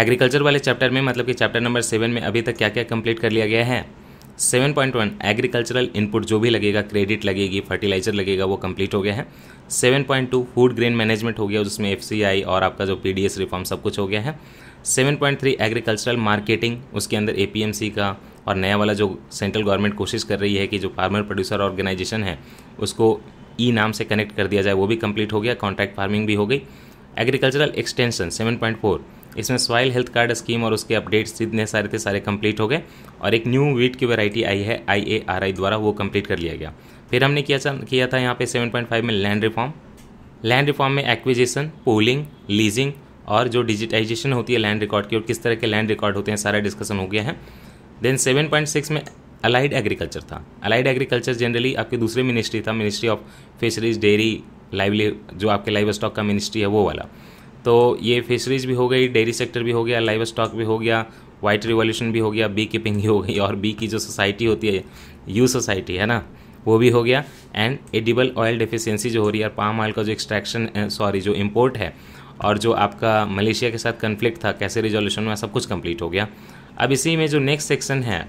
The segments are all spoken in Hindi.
एग्रीकल्चर वाले चैप्टर में मतलब कि चैप्टर नंबर सेवन में अभी तक क्या क्या कंप्लीट कर लिया गया है seven point one agricultural input जो भी लगेगा क्रेडिट लगेगी फर्टिलाइजर लगेगा वो कंप्लीट हो गया है seven point two food grain management हो गया उसमें एफ और आपका जो पी रिफॉर्म सब कुछ हो गया है seven point three agricultural marketing उसके अंदर ए का और नया वाला जो सेंट्रल गवर्नमेंट कोशिश कर रही है कि जो फार्मर प्रोड्यूसर ऑर्गेनाइजेशन है उसको ई नाम से कनेक्ट कर दिया जाए वो भी कंप्लीट हो गया कॉन्ट्रैक्ट फार्मिंग भी हो गई agricultural extension seven point four इसमें स्वाइल हेल्थ कार्ड स्कीम और उसके अपडेट्स जितने सारे थे सारे कंप्लीट हो गए और एक न्यू वीट की वैरायटी आई है आई ए आर आई द्वारा वो कंप्लीट कर लिया गया फिर हमने किया था किया था यहाँ पे 7.5 में लैंड रिफॉर्म लैंड रिफॉर्म में एक्विजिशन पोलिंग लीजिंग और जो डिजिटाइजेशन होती है लैंड रिकॉर्ड की और किस तरह के लैंड रिकॉर्ड होते हैं सारा डिस्कशन हो गया है देन 7.6 में अलाइड एग्रीकल्चर था अलाइड एग्रीकल्चर जनरली आपके दूसरे मिनिस्ट्री था मिनिस्ट्री ऑफ फिशरीज डेयरी लाइवली जो आपके लाइव स्टॉक का मिनिस्ट्री है वो वाला तो ये फिशरीज भी हो गई डेयरी सेक्टर भी हो गया लाइव स्टॉक भी हो गया वाइट रिवॉल्यूशन भी हो गया बी कीपिंग भी हो गई और बी की जो सोसाइटी होती है यू सोसाइटी है ना वो भी हो गया एंड एडिबल ऑयल डिफिशियंसी जो हो रही है और पाम ऑयल का जो एक्सट्रैक्शन सॉरी जो इम्पोर्ट है और जो आपका मलेशिया के साथ कन्फ्लिक्ट था कैसे रिजोल्यूशन में सब कुछ कंप्लीट हो गया अब इसी में जो नेक्स्ट सेक्शन है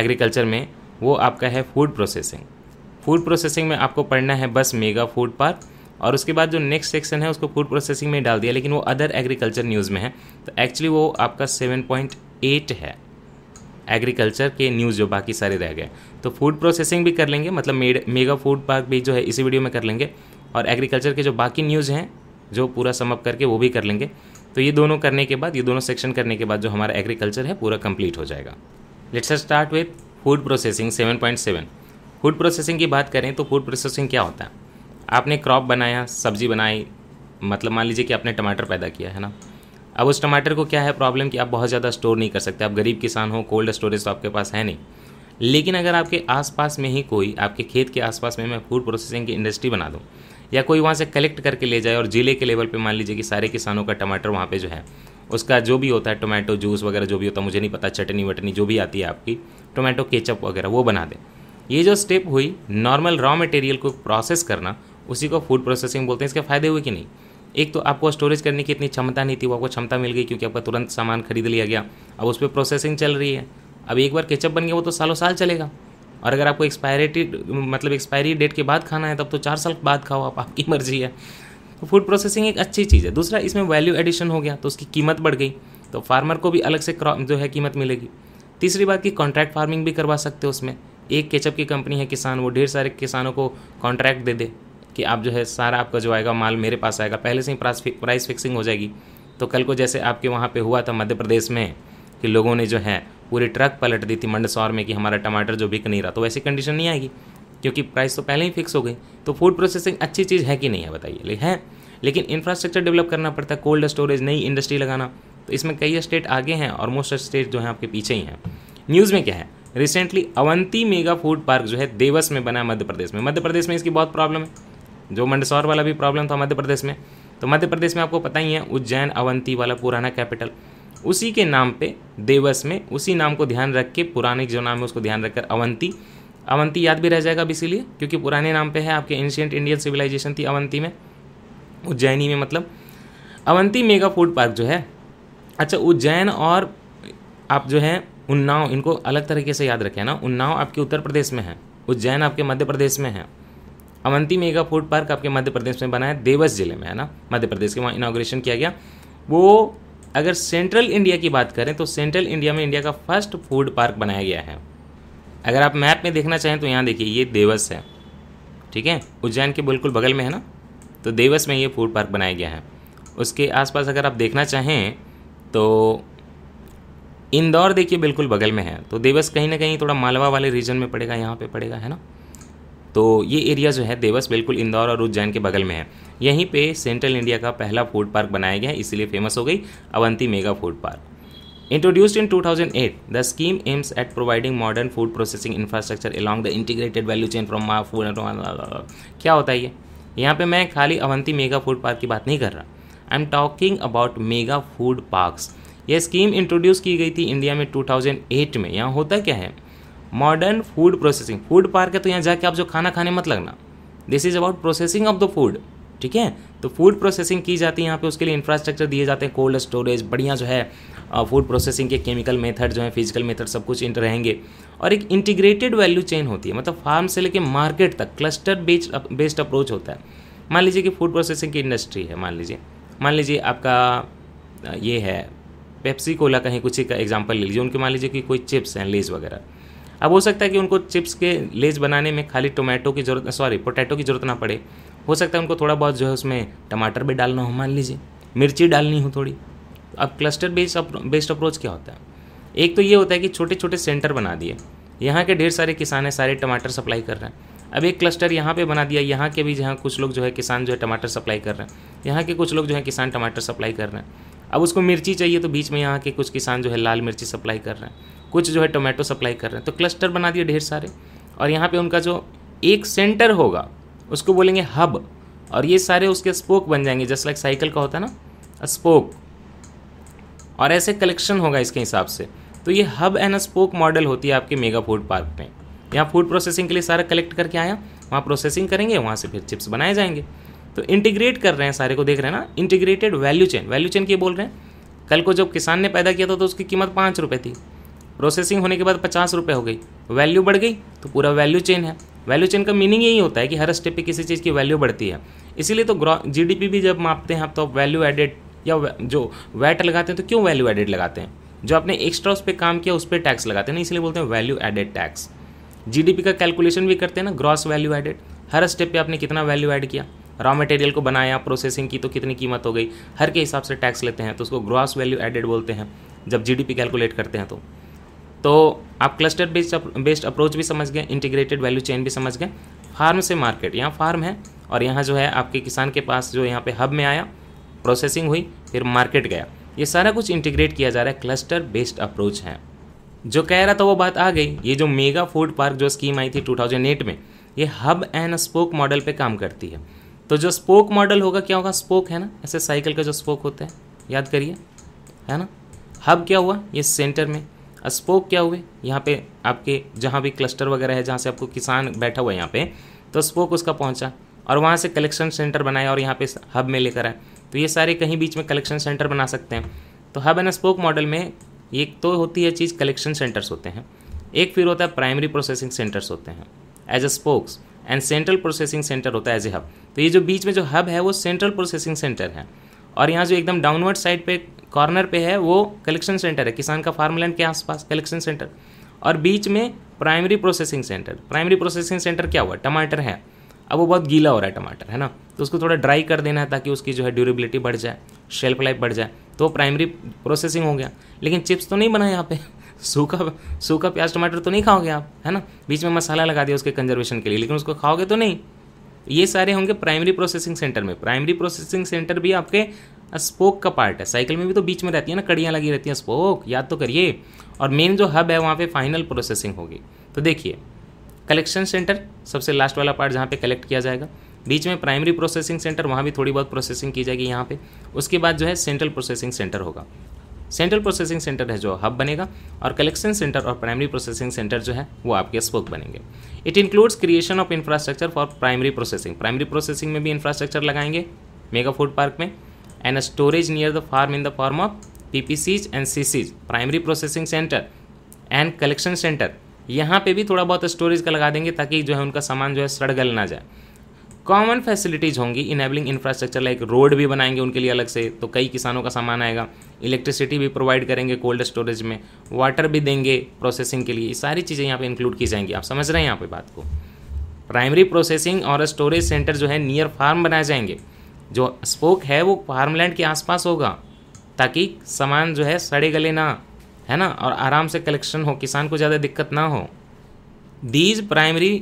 एग्रीकल्चर में वो आपका है फूड प्रोसेसिंग फूड प्रोसेसिंग में आपको पढ़ना है बस मेगा फूड पार्क और उसके बाद जो नेक्स्ट सेक्शन है उसको फूड प्रोसेसिंग में डाल दिया लेकिन वो अदर एग्रीकल्चर न्यूज़ में है तो एक्चुअली वो आपका सेवन पॉइंट एट है एग्रीकल्चर के न्यूज़ जो बाकी सारे रह गए तो फूड प्रोसेसिंग भी कर लेंगे मतलब मेगा फूड पार्क भी जो है इसी वीडियो में कर लेंगे और एग्रीकल्चर के जो बाकी न्यूज़ हैं जो पूरा समअप करके वो भी कर लेंगे तो ये दोनों करने के बाद ये दोनों सेक्शन करने के बाद जो हमारा एग्रीकल्चर है पूरा कंप्लीट हो जाएगा let's start with food processing seven food processing की बात करें तो फूड प्रोसेसिंग क्या होता है आपने क्रॉप बनाया सब्जी बनाई मतलब मान लीजिए कि आपने टमाटर पैदा किया है ना अब उस टमाटर को क्या है प्रॉब्लम कि आप बहुत ज़्यादा स्टोर नहीं कर सकते आप गरीब किसान हो कोल्ड स्टोरेज तो आपके पास है नहीं लेकिन अगर आपके आसपास में ही कोई आपके खेत के आसपास में मैं फूड प्रोसेसिंग की इंडस्ट्री बना दूँ या कोई वहाँ से कलेक्ट करके ले जाए और ज़िले के लेवल पर मान लीजिए कि सारे किसानों का टमाटर वहाँ पर जो है उसका जो भी होता है टोमेटो जूस वगैरह जो भी होता है मुझे नहीं पता चटनी वटनी जो भी आती है आपकी टोमेटो केचप वगैरह वो बना दें ये जो स्टेप हुई नॉर्मल रॉ मटेरियल को प्रोसेस करना उसी को फूड प्रोसेसिंग बोलते हैं इसके फ़ायदे हुए कि नहीं एक तो आपको स्टोरेज करने की इतनी क्षमता नहीं थी वो आपको क्षमता मिल गई क्योंकि आपका तुरंत सामान खरीद लिया गया अब उस पर प्रोसेसिंग चल रही है अब एक बार केचप बन गया वो तो सालों साल चलेगा और अगर आपको एक्सपायरेटी मतलब एक्सपायरी डेट के बाद खाना है तब तो चार साल बाद खाओ आप आपकी मर्जी है तो फूड प्रोसेसिंग एक अच्छी चीज़ है दूसरा इसमें वैल्यू एडिशन हो गया तो उसकी कीमत बढ़ गई तो फार्मर को भी अलग से जो है कीमत मिलेगी तीसरी बात कि कॉन्ट्रैक्ट फार्मिंग भी करवा सकते हो उसमें एक केचप की कंपनी है किसान वो ढेर सारे किसानों को कॉन्ट्रैक्ट दे दे कि आप जो है सारा आपका जो आएगा माल मेरे पास आएगा पहले से ही प्राइस फिक्सिंग हो जाएगी तो कल को जैसे आपके वहाँ पे हुआ था मध्य प्रदेश में कि लोगों ने जो है पूरी ट्रक पलट दी थी मंडसौर में कि हमारा टमाटर जो बिक नहीं रहा तो वैसी कंडीशन नहीं आएगी क्योंकि प्राइस तो पहले ही फिक्स हो गई तो फूड प्रोसेसिंग अच्छी चीज़ है कि नहीं है बताइए है लेकिन इंफ्रास्ट्रक्चर डेवलप करना पड़ता है कोल्ड स्टोरेज नई इंडस्ट्री लगाना तो इसमें कई स्टेट आगे हैं और मोस्ट स्टेट जो हैं आपके पीछे ही हैं न्यूज़ में क्या है recently Avanti mega food park जो है देवस में बना मध्य प्रदेश में मध्य प्रदेश में इसकी बहुत प्रॉब्लम है जो मंडसौर वाला भी प्रॉब्लम था मध्य प्रदेश में तो मध्य प्रदेश में आपको पता ही है उज्जैन अवंती वाला पुराना कैपिटल उसी के नाम पे देवस में उसी नाम को ध्यान रख के पुराने जो नाम है उसको ध्यान रखकर अवंती अवंती याद भी रह जाएगा अब इसीलिए क्योंकि पुराने नाम पे है आपके एंशियंट इंडियन सिविलाइजेशन थी अवंती में उज्जैनी में मतलब अवंती मेगा फूड पार्क जो है अच्छा उज्जैन और आप जो है उन्नाव इनको अलग तरीके से याद रखें ना उन्नाव आपके उत्तर प्रदेश में है उज्जैन आपके मध्य प्रदेश में है अवंती मेगा फूड पार्क आपके मध्य प्रदेश में बना है देवस जिले में है ना मध्य प्रदेश के वहाँ इनाग्रेशन किया गया वो अगर सेंट्रल इंडिया की बात करें तो सेंट्रल इंडिया में इंडिया का फर्स्ट फूड पार्क बनाया गया है अगर आप मैप में देखना चाहें तो यहाँ देखिए ये देवस है ठीक है उज्जैन के बिल्कुल बगल में है ना तो देवस में ये फूड पार्क बनाया गया है उसके आसपास अगर आप देखना चाहें तो इंदौर देखिए बिल्कुल बगल में है तो देवस कहीं ना कहीं थोड़ा मालवा वाले रीजन में पड़ेगा यहाँ पे पड़ेगा है ना तो ये एरिया जो है देवस बिल्कुल इंदौर और उज्जैन के बगल में है यहीं पे सेंट्रल इंडिया का पहला फूड पार्क बनाया गया इसीलिए फेमस हो गई Avanti mega food park introduced in 2008, at the scheme aims at providing modern food processing infrastructure the the integrated value chain from food food क्या होता है ये यहाँ पे मैं खाली अवंती मेगा फूड पार्क की बात नहीं कर रहा I'm talking about mega food parks ये स्कीम इंट्रोड्यूस की गई थी इंडिया में 2008 में यहाँ होता क्या है modern food processing food park है तो यहाँ जाके आप जो खाना खाने मत लगना this is about processing of the food ठीक है तो फूड प्रोसेसिंग की जाती है यहाँ पे उसके लिए इंफ्रास्ट्रक्चर दिए जाते हैं कोल्ड स्टोरेज बढ़िया जो है फूड प्रोसेसिंग के केमिकल मेथड जो है फिजिकल मेथड सब कुछ इंटर रहेंगे और एक इंटीग्रेटेड वैल्यू चेन होती है मतलब फार्म से लेके मार्केट तक क्लस्टर बेस्ड बेस्ड अप्रोच होता है मान लीजिए कि फूड प्रोसेसिंग की इंडस्ट्री है मान लीजिए मान लीजिए आपका ये है पेप्सी कोला कहीं कुछ एक एग्जाम्पल ले लीजिए उनके मान लीजिए कि कोई चिप्स हैं लेज वगैरह अब हो सकता है कि उनको चिप्स के लेज बनाने में खाली टोमेटो की जरूरत सॉरी पोटैटो की ज़रूरत ना पड़े हो सकता है उनको थोड़ा बहुत जो है उसमें टमाटर भी डालना हो मान लीजिए मिर्ची डालनी हो थोड़ी अब क्लस्टर बेस्ड बेस्ड अप्रोच क्या होता है एक तो ये होता है कि छोटे छोटे सेंटर बना दिए यहाँ के ढेर सारे किसान हैं सारे टमाटर सप्लाई कर रहे हैं अब एक क्लस्टर यहाँ पे बना दिया यहाँ के भी जहाँ कुछ लोग जो है किसान जो है टमाटर सप्लाई कर रहे हैं यहाँ के कुछ लोग जो है किसान टमाटर सप्लाई कर रहे हैं अब उसको मिर्ची चाहिए तो बीच में यहाँ के कुछ किसान जो है लाल मिर्ची सप्लाई कर रहे हैं कुछ जो है टोमेटो सप्लाई कर रहे हैं तो क्लस्टर बना दिए ढेर सारे और यहाँ पे उनका जो एक सेंटर होगा उसको बोलेंगे हब और ये सारे उसके स्पोक बन जाएंगे जस्ट लाइक साइकिल का होता है ना स्पोक और ऐसे कलेक्शन होगा इसके हिसाब से तो ये हब एंड स्पोक मॉडल होती है आपके मेगा फूड पार्क में यहाँ फूड प्रोसेसिंग के लिए सारा कलेक्ट करके आया वहाँ प्रोसेसिंग करेंगे वहाँ से फिर चिप्स बनाए जाएंगे तो इंटीग्रेट कर रहे हैं सारे को देख रहे हैं ना integrated value chain value chain के बोल रहे हैं कल को जब किसान ने पैदा किया था तो उसकी कीमत पाँच रुपये थी प्रोसेसिंग होने के बाद पचास रुपये हो गई वैल्यू बढ़ गई तो पूरा वैल्यू चेन है वैल्यू चेन का मीनिंग यही होता है कि हर स्टेप पे किसी चीज़ की वैल्यू बढ़ती है इसीलिए तो जीडीपी भी जब मापते हैं आप तो वैल्यू एडेड या जो वैट लगाते हैं तो क्यों वैल्यू एडेड लगाते हैं जो आपने एक्स्ट्रा उस पर काम किया उस पर टैक्स लगाते हैं ना इसलिए बोलते हैं वैल्यू एडेड टैक्स जीडीपी का कैलकुलेशन भी करते हैं ना ग्रॉस वैल्यू एडेड हर स्टेप पे आपने कितना वैल्यू ऐड किया रॉ मटेरियल को बनाया प्रोसेसिंग की तो कितनी कीमत हो गई हर के हिसाब से टैक्स लेते हैं तो उसको ग्रॉस वैल्यू एडेड बोलते हैं जब जीडीपी कैलकुलेट करते हैं तो तो आप क्लस्टर बेस्ड बेस्ड अप्रोच भी समझ गए इंटीग्रेटेड वैल्यू चेन भी समझ गए फार्म से मार्केट यहाँ फार्म है और यहाँ जो है आपके किसान के पास जो यहाँ पे हब में आया प्रोसेसिंग हुई फिर मार्केट गया ये सारा कुछ इंटीग्रेट किया जा रहा है क्लस्टर बेस्ड अप्रोच है जो कह रहा था वो बात आ गई ये जो मेगा फूड पार्क जो स्कीम आई थी 2008 में ये हब एंड स्पोक मॉडल पे काम करती है तो जो स्पोक मॉडल होगा क्या होगा स्पोक है ना ऐसे साइकिल का जो स्पोक होता है याद करिए है ना हब क्या हुआ ये सेंटर में स्पोक क्या हुए यहाँ पे आपके जहाँ भी क्लस्टर वगैरह है जहाँ से आपको किसान बैठा हुआ है यहाँ पे तो स्पोक उसका पहुँचा और वहाँ से कलेक्शन सेंटर बनाया और यहाँ पे हब में लेकर आए तो ये सारे कहीं बीच में कलेक्शन सेंटर बना सकते हैं तो हब एंड स्पोक मॉडल में एक तो होती है चीज़ कलेक्शन सेंटर्स होते हैं एक फिर होता है प्राइमरी प्रोसेसिंग सेंटर्स होते हैं as a spokes and central processing center होता है एज ए हब तो ये जो बीच में जो हब है वो सेंट्रल प्रोसेसिंग सेंटर है और यहाँ जो एकदम डाउनवर्ड साइड पे कॉर्नर पे है वो कलेक्शन सेंटर है किसान का फार्मलैंड के आसपास कलेक्शन सेंटर और बीच में primary processing center primary processing center क्या हुआ टमाटर है अब वो बहुत गीला हो रहा है टमाटर है ना तो उसको थोड़ा ड्राई कर देना है ताकि उसकी जो है ड्यूरेबिलिटी बढ़ जाए शेल्फ लाइफ बढ़ जाए तो प्राइमरी प्रोसेसिंग हो गया लेकिन चिप्स तो नहीं बना यहाँ पे सूखा सूखा प्याज टमाटर तो नहीं खाओगे आप है ना बीच में मसाला लगा दिया उसके कंजर्वेशन के लिए लेकिन उसको खाओगे तो नहीं ये सारे होंगे प्राइमरी प्रोसेसिंग सेंटर में प्राइमरी प्रोसेसिंग सेंटर भी आपके स्पोक का पार्ट है साइकिल में भी तो बीच में रहती है ना कड़ियाँ लगी रहती हैं स्पोक याद तो करिए और मेन जो हब है वहाँ पे फाइनल प्रोसेसिंग होगी तो देखिए कलेक्शन सेंटर सबसे लास्ट वाला पार्ट जहाँ पे कलेक्ट किया जाएगा बीच में प्राइमरी प्रोसेसिंग सेंटर वहाँ भी थोड़ी बहुत प्रोसेसिंग की जाएगी यहाँ पे उसके बाद जो है सेंट्रल प्रोसेसिंग सेंटर होगा सेंट्रल प्रोसेसिंग सेंटर है जो हब बनेगा और कलेक्शन सेंटर और प्राइमरी प्रोसेसिंग सेंटर जो है वो आपके स्पोक बनेंगे it includes creation of infrastructure for primary processing primary processing में भी इंफ्रास्ट्रक्चर लगाएंगे मेगा फूड पार्क में and storage near the farm in the form of PPCs and CCs primary processing center and collection center यहाँ पे भी थोड़ा बहुत स्टोरेज का लगा देंगे ताकि जो है उनका सामान जो है सड़गल ना जाए कॉमन फैसिलिटीज़ होंगी इनेबलिंग इंफ्रास्ट्रक्चर लाइक रोड भी बनाएंगे उनके लिए अलग से तो कई किसानों का सामान आएगा इलेक्ट्रिसिटी भी प्रोवाइड करेंगे कोल्ड स्टोरेज में वाटर भी देंगे प्रोसेसिंग के लिए ये सारी चीज़ें यहाँ पे इंक्लूड की जाएंगी आप समझ रहे हैं यहाँ पे बात को प्राइमरी प्रोसेसिंग और स्टोरेज सेंटर जो है नियर फार्म बनाए जाएंगे जो स्पोक है वो फार्मलैंड के आसपास होगा ताकि सामान जो है सड़े गले ना है ना और आराम से कलेक्शन हो किसान को ज़्यादा दिक्कत ना हो दीज प्राइमरी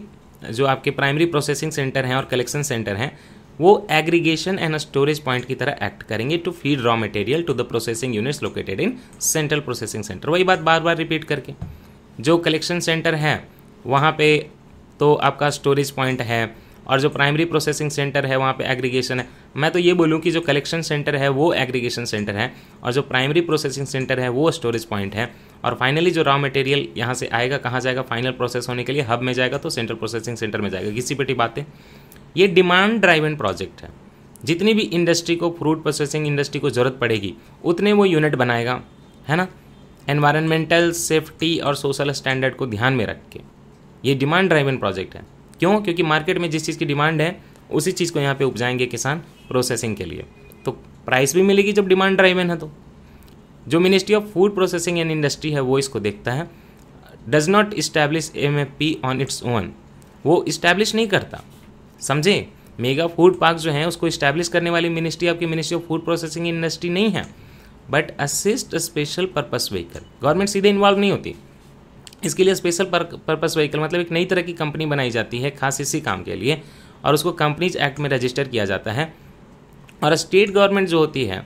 जो आपके प्राइमरी प्रोसेसिंग सेंटर हैं और कलेक्शन सेंटर हैं वो एग्रीगेशन एंड स्टोरेज पॉइंट की तरह एक्ट करेंगे to feed raw material to the processing units located in central processing center वही बात बार बार रिपीट करके जो कलेक्शन सेंटर है वहाँ पे तो आपका स्टोरेज पॉइंट है और जो प्राइमरी प्रोसेसिंग सेंटर है वहाँ पे एग्रीगेशन है मैं तो ये बोलूँ कि जो कलेक्शन सेंटर है वो एग्रीगेशन सेंटर है और जो प्राइमरी प्रोसेसिंग सेंटर है वो स्टोरेज पॉइंट है और फाइनली जो रॉ मटेरियल यहाँ से आएगा कहाँ जाएगा फाइनल प्रोसेस होने के लिए हब में जाएगा तो सेंट्रल प्रोसेसिंग सेंटर में जाएगा किसी बेटी बातें ये डिमांड ड्राइवन प्रोजेक्ट है जितनी भी इंडस्ट्री को फ्रूट प्रोसेसिंग इंडस्ट्री को ज़रूरत पड़ेगी उतने वो यूनिट बनाएगा है ना एनवायरमेंटल सेफ्टी और सोशल स्टैंडर्ड को ध्यान में रख के ये डिमांड ड्राइवन प्रोजेक्ट है क्यों क्योंकि मार्केट में जिस चीज़ की डिमांड है उसी चीज़ को यहाँ पे उपजाएंगे किसान प्रोसेसिंग के लिए तो प्राइस भी मिलेगी जब डिमांड ड्राइवन है तो जो ministry of food processing and industry है वो इसको देखता है does not establish M F P on its own वो इस्टेब्लिश नहीं करता समझे मेगा फूड पार्क जो है उसको इस्टेब्लिश करने वाली मिनिस्ट्री आपकी ministry of food processing industry नहीं है but assist special purpose vehicle government सीधे इन्वॉल्व नहीं होती इसके लिए स्पेशल पर्पस व्हीकल मतलब एक नई तरह की कंपनी बनाई जाती है खास इसी काम के लिए और उसको कंपनीज एक्ट में रजिस्टर किया जाता है और स्टेट गवर्नमेंट जो होती है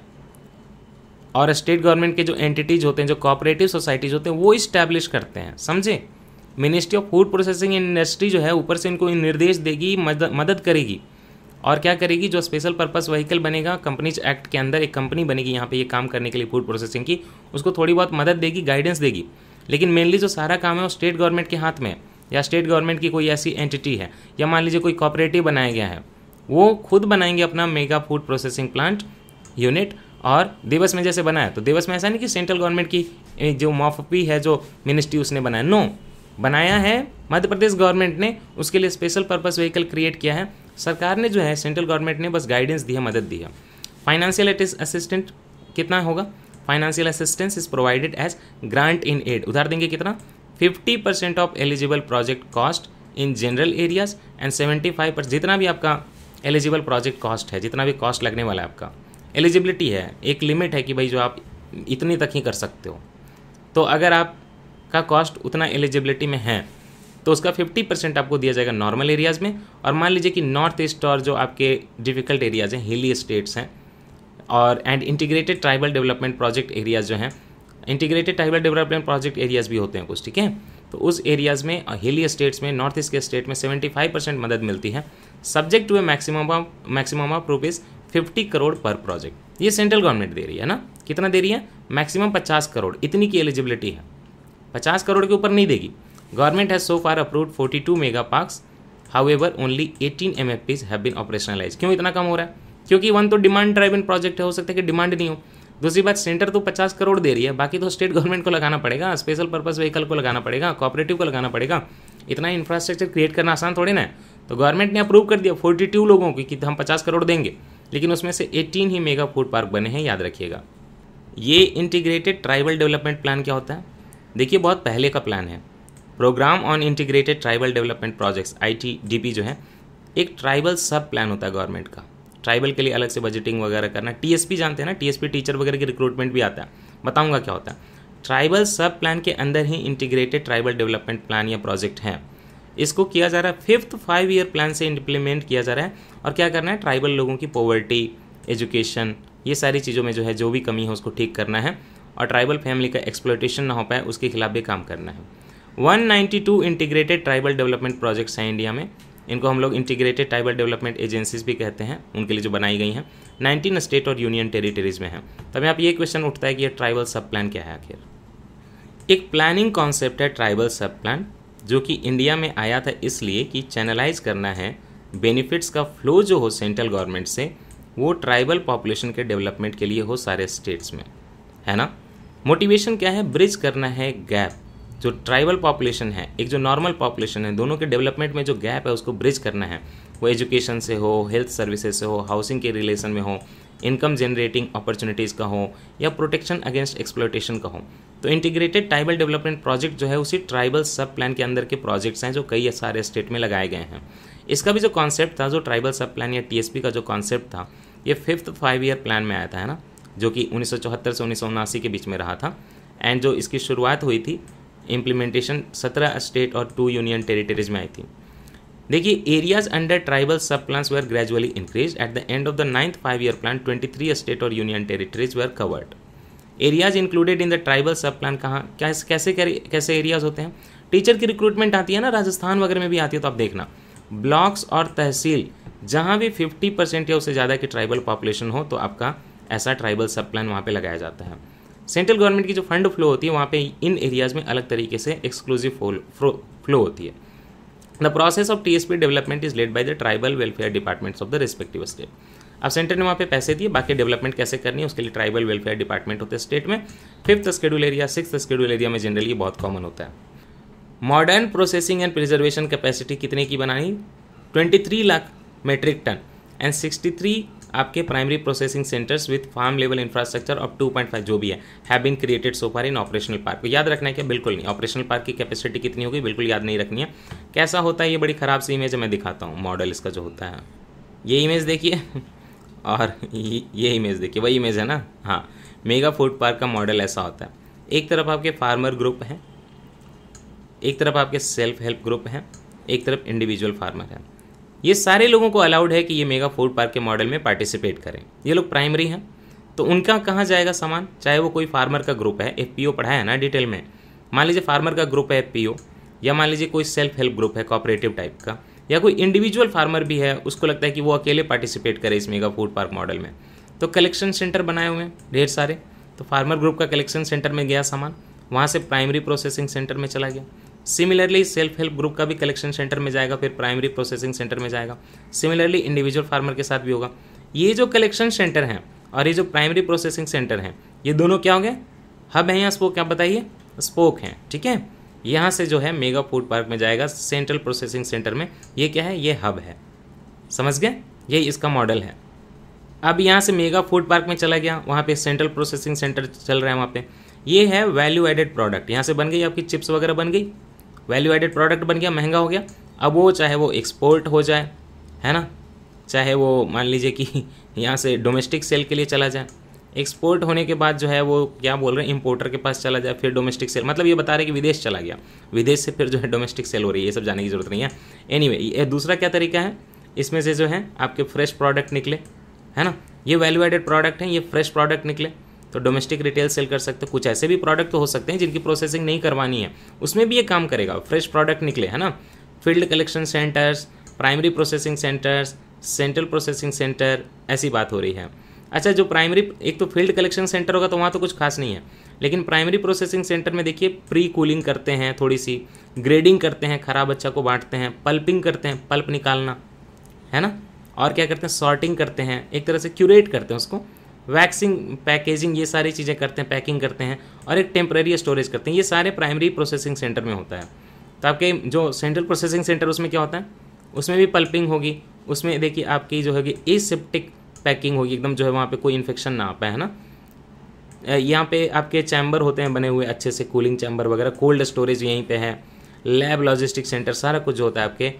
और स्टेट गवर्नमेंट के जो एंटिटीज होते हैं जो कॉपरेटिव सोसाइटीज होते हैं वो इस्टेब्लिश करते हैं समझे ministry of food processing industry जो है ऊपर से इनको निर्देश देगी मदद मदद करेगी और क्या करेगी जो स्पेशल पर्पस व्हीकल बनेगा कंपनीज एक्ट के अंदर एक कंपनी बनेगी यहाँ पे ये काम करने के लिए फूड प्रोसेसिंग की उसको थोड़ी बहुत मदद देगी गाइडेंस देगी लेकिन मेनली जो सारा काम है वो स्टेट गवर्नमेंट के हाथ में है या स्टेट गवर्नमेंट की कोई ऐसी एंटिटी है या मान लीजिए कोई कॉपरेटिव बनाया गया है वो खुद बनाएंगे अपना mega food processing plant unit और देवस में जैसे बनाया तो देवस में ऐसा नहीं कि सेंट्रल गवर्नमेंट की जो माफी है जो मिनिस्ट्री उसने बनाया नो बनाया है मध्य प्रदेश गवर्नमेंट ने उसके लिए स्पेशल पर्पस व्हीकल क्रिएट किया है सरकार ने जो है सेंट्रल गवर्नमेंट ने बस गाइडेंस दी है मदद दी है फाइनेंशियल असिस्टेंट कितना होगा financial assistance is provided as grant in aid उधार देंगे कितना 50 percent of eligible project cost in general areas and 75 percent जितना भी आपका एलिजिबल प्रोजेक्ट कॉस्ट है जितना भी कॉस्ट लगने वाला है आपका एलिजिबिलिटी है एक लिमिट है कि भाई जो आप इतनी तक ही कर सकते हो तो अगर आपका कॉस्ट उतना एलिजिबिलिटी में है तो उसका 50 परसेंट आपको दिया जाएगा नॉर्मल एरियाज़ में और मान लीजिए कि नॉर्थ ईस्ट और जो आपके डिफ़िकल्ट एरियाज़ हैं हिली स्टेट्स हैं और and integrated tribal development project areas जो हैं integrated tribal development project areas भी होते हैं कुछ ठीक है तो उस एरियाज़ में हिली स्टेट्स में नॉर्थ ईस्ट के स्टेट में सेवेंटी परसेंट मदद मिलती है subject to a maximum maximum of rupees fifty crore per project ये सेंट्रल गवर्नमेंट दे रही है ना कितना दे रही है मैक्सिमम पचास करोड़ इतनी की एलिजिबिलिटी है पचास करोड़ के ऊपर नहीं देगी government has so far approve forty two mega parks how only eighteen M F Ps have bin operationalise क्यों इतना कम हो रहा है क्योंकि वन तो डिमांड इन प्रोजेक्ट है हो सकता है कि डिमांड नहीं हो दूसरी बात सेंटर तो पचास करोड़ दे रही है बाकी तो स्टेट गवर्नमेंट को लगाना पड़ेगा स्पेशल पर्पज व्हीकल को लगाना पड़ेगा कॉपरेटिव को लगाना पड़ेगा इतना इंफ्रास्ट्रक्चर क्रिएट करना आसान थोड़ी ना है तो गवर्नमेंट ने अप्रूव कर दिया फोर्टी टू लोगों की कि हम पचास करोड़ देंगे लेकिन उसमें से 18 ही मेगा फूड पार्क बने हैं याद रखिएगा ये इंटीग्रेटेड ट्राइबल डेवलपमेंट प्लान क्या होता है देखिए बहुत पहले का प्लान है programme on integrated tribal development projects आई जो है एक ट्राइबल सब प्लान होता है गवर्नमेंट का ट्राइबल के लिए अलग से बजटिंग वगैरह करना टीएसपी जानते हैं ना टीएसपी टीचर वगैरह की रिक्रूटमेंट भी आता है बताऊंगा क्या होता है ट्राइबल सब प्लान के अंदर ही इंटीग्रेटेड ट्राइबल डेवलपमेंट प्लान या प्रोजेक्ट हैं इसको किया जा रहा है फिफ्थ फाइव ईयर प्लान से इम्प्लीमेंट किया जा रहा है और क्या करना है ट्राइबल लोगों की पॉवर्टी एजुकेशन ये सारी चीज़ों में जो है जो भी कमी है उसको ठीक करना है और ट्राइबल फैमिली का एक्सप्लोटेशन ना हो पाए उसके खिलाफ भी काम करना है 192 इंटीग्रेटेड ट्राइबल डेवलपमेंट प्रोजेक्ट्स हैं इंडिया में इनको हम लोग इंटीग्रेटेड ट्राइबल डेवलपमेंट एजेंसीज भी कहते हैं उनके लिए जो बनाई गई हैं नाइनटीन स्टेट और यूनियन टेरिटरीज में हैं तब यहाँ आप ये क्वेश्चन उठता है कि ये ट्राइबल सब प्लान क्या है आखिर एक प्लानिंग कॉन्सेप्ट है ट्राइबल सब प्लान जो कि इंडिया में आया था इसलिए कि चैनलाइज करना है बेनिफिट्स का फ्लो जो हो सेंट्रल गवर्नमेंट से वो ट्राइबल पॉपुलेशन के डेवलपमेंट के लिए हो सारे स्टेट्स में है ना मोटिवेशन क्या है ब्रिज करना है गैप जो ट्राइबल पॉपुलेशन है एक जो नॉर्मल पॉपुलेशन है दोनों के डेवलपमेंट में जो गैप है उसको ब्रिज करना है वो एजुकेशन से हो हेल्थ सर्विसेज से हो हाउसिंग के रिलेशन में हो इनकम जनरेटिंग अपॉर्चुनिटीज़ का हो या प्रोटेक्शन अगेंस्ट एक्सप्लोटेशन का हो तो इंटीग्रेटेड ट्राइबल डेवलपमेंट प्रोजेक्ट जो है उसी ट्राइबल सब प्लान के अंदर के प्रोजेक्ट्स हैं जो कई सारे स्टेट में लगाए गए हैं इसका भी जो कॉन्सेप्ट था जो ट्राइबल सब प्लान या टीएसपी का जो कॉन्सेप्ट था ये फिफ्थ फाइव ईयर प्लान में आया था है ना जो कि उन्नीस से उन्नीस के बीच में रहा था एंड जो इसकी शुरुआत हुई थी इम्प्लीमेंटेशन सत्रह स्टेट और टू यूनियन टेरिटरीज में आई थी देखिए areas under tribal sub plans were gradually increase at the end of the ninth five year plan twenty three state और union territories were covered areas included in the tribal sub plan कहाँ कैसे कैसे कैसे एरियाज होते हैं टीचर की रिक्रूटमेंट आती है ना राजस्थान वगैरह में भी आती है तो आप देखना ब्लॉक्स और तहसील जहाँ भी फिफ्टी परसेंट या उससे ज़्यादा की ट्राइबल पॉपुलेशन हो तो आपका ऐसा ट्राइबल सब प्लान वहाँ पर लगाया जाता है सेंट्रल गवर्नमेंट की जो फंड फ्लो होती है वहाँ पे इन एरियाज़ में अलग तरीके से एक्सक्लूसिव फ्लो होती है the of T S P development is led by the tribal welfare departments of the respective state अब सेंटर ने वहाँ पे पैसे दिए बाकी डेवलपमेंट कैसे करनी है उसके लिए ट्राइबल वेलफेयर डिपार्टमेंट होते हैं स्टेट में fifth schedule area six schedule area में जनरली बहुत कॉमन होता है modern processing and preservation capacity कितने की बनानी three lakh metric tonne and sixty three आपके primary processing centers with farm level infrastructure of five जो भी है have been created so far in operational park याद रखना है कि बिल्कुल नहीं ऑपरेशनल पार्क की कैपेसिटी कितनी होगी बिल्कुल याद नहीं रखनी है कैसा होता है ये बड़ी ख़राब सी इमेज मैं दिखाता हूँ मॉडल इसका जो होता है ये इमेज देखिए और ये इमेज देखिए वही इमेज है ना हाँ मेगा फूड पार्क का मॉडल ऐसा होता है एक तरफ आपके फार्मर ग्रुप हैं एक तरफ आपके सेल्फ हेल्प ग्रुप हैं एक तरफ इंडिविजुअल फार्मर हैं ये सारे लोगों को अलाउड है कि ये मेगा फूड पार्क के मॉडल में पार्टिसिपेट करें ये लोग प्राइमरी हैं तो उनका कहाँ जाएगा सामान चाहे वो कोई फार्मर का ग्रुप है एफ पी ओ पढ़ाया ना डिटेल में मान लीजिए फार्मर का ग्रुप है एफ पी ओ या मान लीजिए कोई सेल्फ हेल्प ग्रुप है कॉपरेटिव टाइप का या कोई इंडिविजुअल फार्मर भी है उसको लगता है कि वो अकेले पार्टिसिपेट करे इस मेगा फूड पार्क मॉडल में तो कलेक्शन सेंटर बनाए हुए हैं ढेर सारे तो फार्मर ग्रुप का कलेक्शन सेंटर में गया सामान वहाँ से प्राइमरी प्रोसेसिंग सेंटर में चला गया सिमिलरली सेल्फ हेल्प ग्रुप का भी कलेक्शन सेंटर में जाएगा फिर प्राइमरी प्रोसेसिंग सेंटर में जाएगा सिमिलरली इंडिविजुअल फार्मर के साथ भी होगा ये जो कलेक्शन सेंटर हैं और ये जो प्राइमरी प्रोसेसिंग सेंटर हैं ये दोनों क्या होंगे हब हैं या स्पोक क्या बताइए स्पोक हैं ठीक है यहाँ से जो है मेगा फूड पार्क में जाएगा सेंट्रल प्रोसेसिंग सेंटर में ये क्या है ये हब है समझ गए ये इसका मॉडल है अब यहाँ से मेगा फूड पार्क में चला गया वहाँ पे सेंट्रल प्रोसेसिंग सेंटर चल रहा है वहाँ पे ये है वैल्यू एडेड प्रोडक्ट यहाँ से बन गई आपकी चिप्स वगैरह बन गई वैल्यू एडेड प्रोडक्ट बन गया महंगा हो गया अब वो चाहे वो एक्सपोर्ट हो जाए है ना चाहे वो मान लीजिए कि यहाँ से डोमेस्टिक सेल के लिए चला जाए एक्सपोर्ट होने के बाद जो है वो क्या बोल रहे हैं इंपोर्टर के पास चला जाए फिर डोमेस्टिक सेल मतलब ये बता रहे कि विदेश चला गया विदेश से फिर जो है डोमेस्टिक सेल हो रही है ये सब जाने की ज़रूरत नहीं है एनी anyway, ये दूसरा क्या तरीका है इसमें से जो है आपके फ्रेश प्रोडक्ट निकले है ना ये वैल्यू एडेड प्रोडक्ट हैं ये फ्रेश प्रोडक्ट निकले तो डोमेस्टिक रिटेल सेल कर सकते हो कुछ ऐसे भी प्रोडक्ट तो हो सकते हैं जिनकी प्रोसेसिंग नहीं करवानी है उसमें भी ये काम करेगा फ्रेश प्रोडक्ट निकले है ना field collection centers primary processing centers central processing center ऐसी बात हो रही है अच्छा जो प्राइमरी एक तो फील्ड कलेक्शन सेंटर होगा तो वहाँ तो कुछ खास नहीं है लेकिन प्राइमरी प्रोसेसिंग सेंटर में देखिए प्री कूलिंग करते हैं थोड़ी सी ग्रेडिंग करते हैं खराब अच्छा को बांटते हैं पल्पिंग करते हैं पल्प निकालना है ना और क्या करते हैं सॉर्टिंग करते हैं एक तरह से क्यूरेट करते हैं उसको वैक्सिंग पैकेजिंग ये सारी चीज़ें करते हैं पैकिंग करते हैं और एक टेम्प्रेरी स्टोरेज करते हैं ये सारे प्राइमरी प्रोसेसिंग सेंटर में होता है तो आपके जो सेंट्रल प्रोसेसिंग सेंटर उसमें क्या होता है उसमें भी पल्पिंग होगी उसमें देखिए आपकी जो है सेप्टिक पैकिंग होगी एकदम जो है वहाँ पर कोई इन्फेक्शन ना आ पाए है ना यहाँ पे आपके चैम्बर होते हैं बने हुए अच्छे से कूलिंग चैम्बर वगैरह कोल्ड स्टोरेज यहीं पे है लैब लॉजिस्टिक सेंटर सारा कुछ जो होता है आपके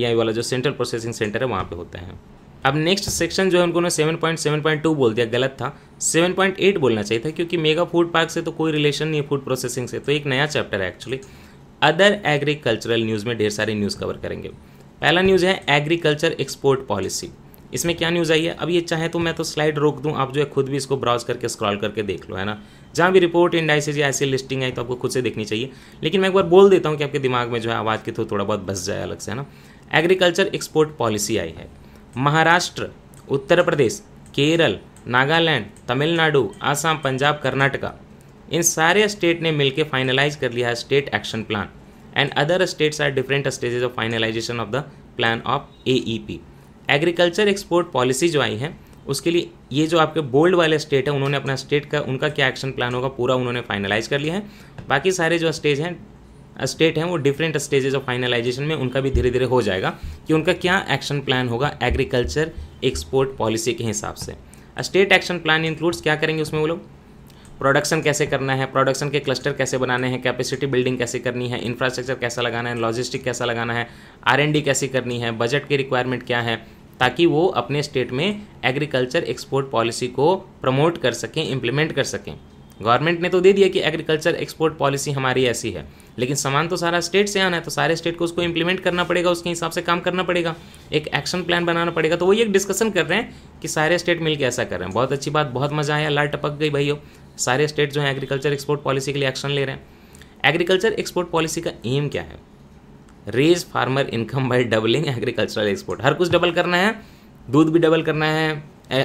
यही वाला जो सेंट्रल प्रोसेसिंग सेंटर है वहाँ पे होता है अब नेक्स्ट सेक्शन जो है उनको seven point seven point two बोल दिया गलत था सेवन पॉइंट एट बोलना चाहिए था क्योंकि मेगा फूड पार्क से तो कोई रिलेशन नहीं है फूड प्रोसेसिंग से तो एक नया चैप्टर है एक्चुअली अदर एग्रीकल्चरल न्यूज़ में ढेर सारी न्यूज़ कवर करेंगे पहला न्यूज़ है एग्रीकल्चर एक्सपोर्ट पॉलिसी इसमें क्या न्यूज़ आई है अब ये चाहे तो मैं तो स्लाइड रोक दूँ आप जो है खुद भी इसको ब्राउज करके स्क्रॉल करके देख लो है ना जहाँ भी रिपोर्ट इंडाइसेज या ऐसी लिस्टिंग आई तो आपको खुद से देखनी चाहिए लेकिन मैं एक बार बोल देता हूँ कि आपके दिमाग में जो है आवाज़ के थ्रू थोड़ा बहुत बस जाए अलग से है ना एग्रीकल्चर एक्सपोर्ट पॉलिसी आई है महाराष्ट्र उत्तर प्रदेश केरल नागालैंड तमिलनाडु आसाम पंजाब कर्नाटका इन सारे स्टेट ने मिलकर फाइनलाइज कर लिया है state action plan and other states are different stages of finalisation of the plan of A P agriculture export policy जो आई है उसके लिए ये जो आपके बोल्ड वाले स्टेट हैं उन्होंने अपना स्टेट का उनका क्या एक्शन प्लान होगा पूरा उन्होंने फाइनलाइज कर लिया है बाकी सारे जो स्टेज हैं स्टेट हैं वो डिफरेंट स्टेजेस ऑफ फाइनलाइजेशन में उनका भी धीरे धीरे हो जाएगा कि उनका क्या एक्शन प्लान होगा एग्रीकल्चर एक्सपोर्ट पॉलिसी के हिसाब से स्टेट एक्शन प्लान इंक्लूड्स क्या करेंगे उसमें वो लोग प्रोडक्शन कैसे करना है प्रोडक्शन के क्लस्टर कैसे बनाने हैं कैपेसिटी बिल्डिंग कैसे करनी है इंफ्रास्ट्रक्चर कैसा लगाना है लॉजिस्टिक कैसा लगाना है आर एन डी कैसे करनी है बजट की रिक्वायरमेंट क्या है ताकि वो अपने स्टेट में एग्रीकल्चर एक्सपोर्ट पॉलिसी को प्रमोट कर सकें इम्प्लीमेंट कर सकें गवर्नमेंट ने तो दे दिया कि एग्रीकल्चर एक्सपोर्ट पॉलिसी हमारी ऐसी है लेकिन सामान तो सारा स्टेट से आना है तो सारे स्टेट को उसको इम्प्लीमेंट करना पड़ेगा उसके हिसाब से काम करना पड़ेगा एक एक्शन प्लान बनाना पड़ेगा तो वही एक डिस्कशन कर रहे हैं कि सारे स्टेट मिलकर ऐसा कर रहे हैं बहुत अच्छी बात बहुत मज़ा आया लाल टपक गई भाई हो सारे स्टेट जो है एग्रीकल्चर एक्सपोर्ट पॉलिसी के लिए एक्शन ले रहे हैं एग्रीकल्चर एक्सपोर्ट पॉलिसी का एम क्या है raise farmer income by doubling agricultural export हर कुछ डबल करना है दूध भी डबल करना है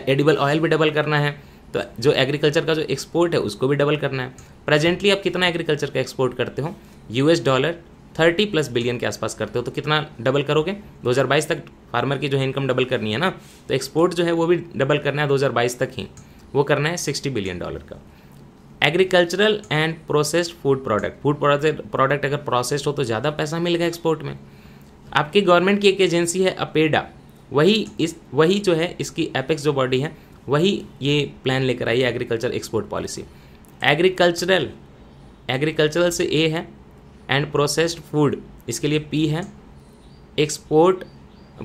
एडिबल ऑयल भी डबल करना है तो जो एग्रीकल्चर का जो एक्सपोर्ट है उसको भी डबल करना है प्रेजेंटली आप कितना एग्रीकल्चर का एक्सपोर्ट करते हो US dollar thirty plus billion के आसपास करते हो तो कितना डबल करोगे 2022 तक फार्मर की जो है इनकम डबल करनी है ना तो एक्सपोर्ट जो है वो भी डबल करना है 2022 तक ही वो करना है 60 बिलियन डॉलर का agricultural and processed food product food product अगर प्रोसेस्ड हो तो ज़्यादा पैसा मिलेगा एक्सपोर्ट में आपकी गवर्नमेंट की एक एजेंसी है अपेडा वही इस वही जो है इसकी एपेक्स जो बॉडी है वही ये प्लान लेकर आई है agriculture export policy agricultural agricultural से ए है एंड प्रोसेस्ड फूड इसके लिए पी है export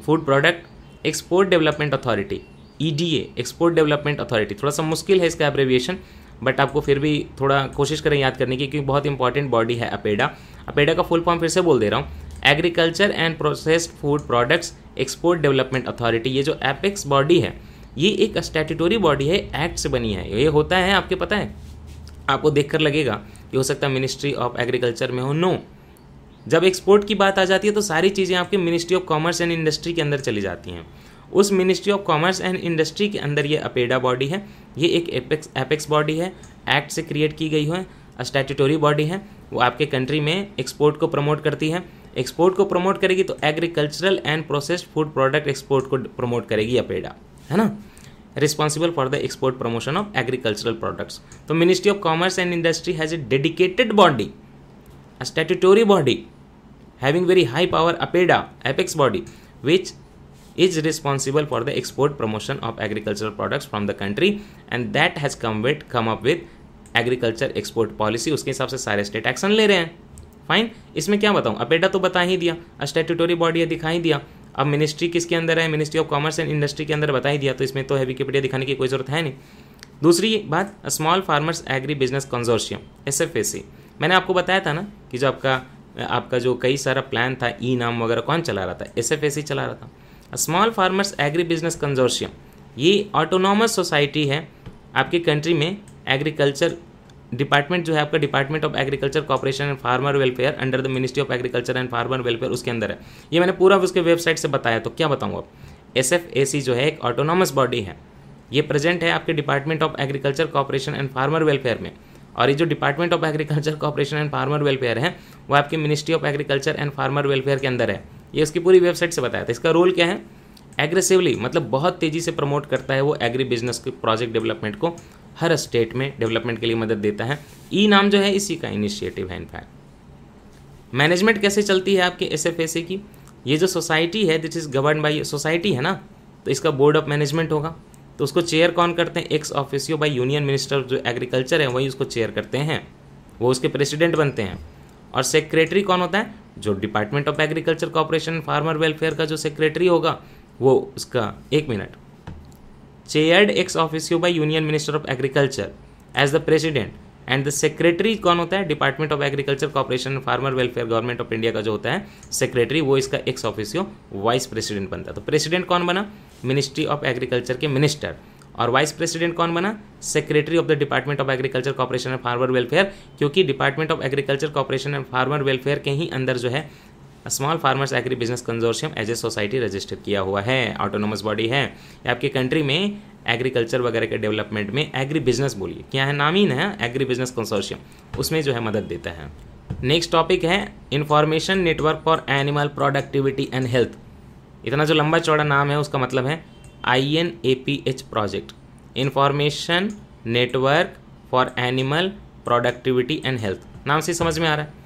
food product export development authority E D A export development authority थोड़ा सा मुश्किल है इसका एब्रेविएशन बट आपको फिर भी थोड़ा कोशिश करें याद करने की क्योंकि बहुत इंपॉर्टेंट बॉडी है अपेडा अपेडा का फुल फॉर्म फिर से बोल दे रहा हूँ agriculture and processed food products export development authority ये जो एपेक्स बॉडी है ये एक स्टैटूटोरी बॉडी है एक्ट से बनी है ये होता है आपके पता है आपको देखकर लगेगा कि हो सकता है मिनिस्ट्री ऑफ एग्रीकल्चर में हो नो जब एक्सपोर्ट की बात आ जाती है तो सारी चीज़ें आपके ministry of commerce and industry के अंदर चली जाती हैं उस ministry of commerce and industry के अंदर ये अपेडा बॉडी है ये एक एपेक्स एपेक्स बॉडी है एक्ट से क्रिएट की गई है स्टैटूटोरी बॉडी है वो आपके कंट्री में एक्सपोर्ट को प्रमोट करती है एक्सपोर्ट को प्रमोट करेगी तो agricultural and processed food product export को प्रमोट करेगी अपेडा है ना responsible for the export promotion of agricultural products तो ministry of commerce and industry has a dedicated body a statutory body having very high power APEDA apex body which is responsible for the export promotion of agricultural products from the country and that has come with come up with agriculture export policy उसके हिसाब से सारे स्टेट एक्शन ले रहे हैं फाइन इसमें क्या बताऊँ अपेडा तो बता ही दिया अ स्टेटूटोरी बॉडी है दिखाई दिया अब मिनिस्ट्री किसके अंदर है ministry of commerce and industry के अंदर बता ही दिया तो इसमें तो है विकीपीडिया दिखाने की कोई ज़रूरत है नहीं दूसरी बात small farmers agri business consortium S F S C मैंने आपको बताया था ना कि जो आपका आपका जो कई सारा प्लान था ई नाम वगैरह कौन चला रहा था एस एफ एस सी चला रहा था small farmers agri business consortium ये ऑटोनॉमस सोसाइटी है आपके कंट्री में एग्रीकल्चर डिपार्टमेंट जो है आपका department of agriculture cooperation and farmer welfare under the ministry of agriculture and farmer welfare उसके अंदर है ये मैंने पूरा उसके वेबसाइट से बताया तो क्या बताऊँगा आप एस एफ ए सी जो है एक ऑटोनॉमस बॉडी है ये प्रेजेंट है आपके department of agriculture cooperation and farmer welfare में और ये जो department of agriculture cooperation and farmer welfare है वो आपकी ministry of agriculture and farmer welfare के अंदर है ये उसकी पूरी वेबसाइट से बताया था इसका रोल क्या है एग्रेसिवली मतलब बहुत तेज़ी से प्रमोट करता है वो एग्री बिजनेस के प्रोजेक्ट डेवलपमेंट को हर स्टेट में डेवलपमेंट के लिए मदद देता है ई नाम जो है इसी का इनिशिएटिव है इनफैक्ट मैनेजमेंट कैसे चलती है आपके एस एफ की ये जो सोसाइटी है this is govern by society है ना तो इसका बोर्ड ऑफ मैनेजमेंट होगा तो उसको चेयर कौन करते हैं ex officio by union minister जो एग्रीकल्चर है वही उसको चेयर करते हैं वो उसके प्रेसिडेंट बनते हैं और सेक्रेटरी कौन होता है जो department of agriculture corporation farmer welfare का जो सेक्रेटरी होगा वो उसका एक minute chaired ex officio by union minister of agriculture as the president and the secretary कौन होता है department of agriculture cooperation farmer welfare government of India का जो होता है सेक्रेटरी वो इसका एक्स ऑफिसियो वाइस प्रेसिडेंट बनता है तो प्रेसिडेंट कौन बना मिनिस्ट्री ऑफ एग्रीकल्चर के मिनिस्टर और वाइस प्रेसिडेंट कौन बना secretary of the department of agriculture cooperation and farmer welfare क्योंकि department of agriculture cooperation and farmer welfare के ही अंदर जो है small farmers agri business consortium as a society register किया हुआ है ऑटोनोमस बॉडी है आपके कंट्री में एग्रीकल्चर वगैरह के डेवलपमेंट में एग्री बिजनेस बोलिए क्या है नाम ही ना एग्री बिजनेस कंसोर्शियम उसमें जो है मदद देता है नेक्स्ट टॉपिक है information network for animal productivity and health इतना जो लंबा चौड़ा नाम है उसका मतलब है I N A P H project information network for animal productivity and health नाम से समझ में आ रहा है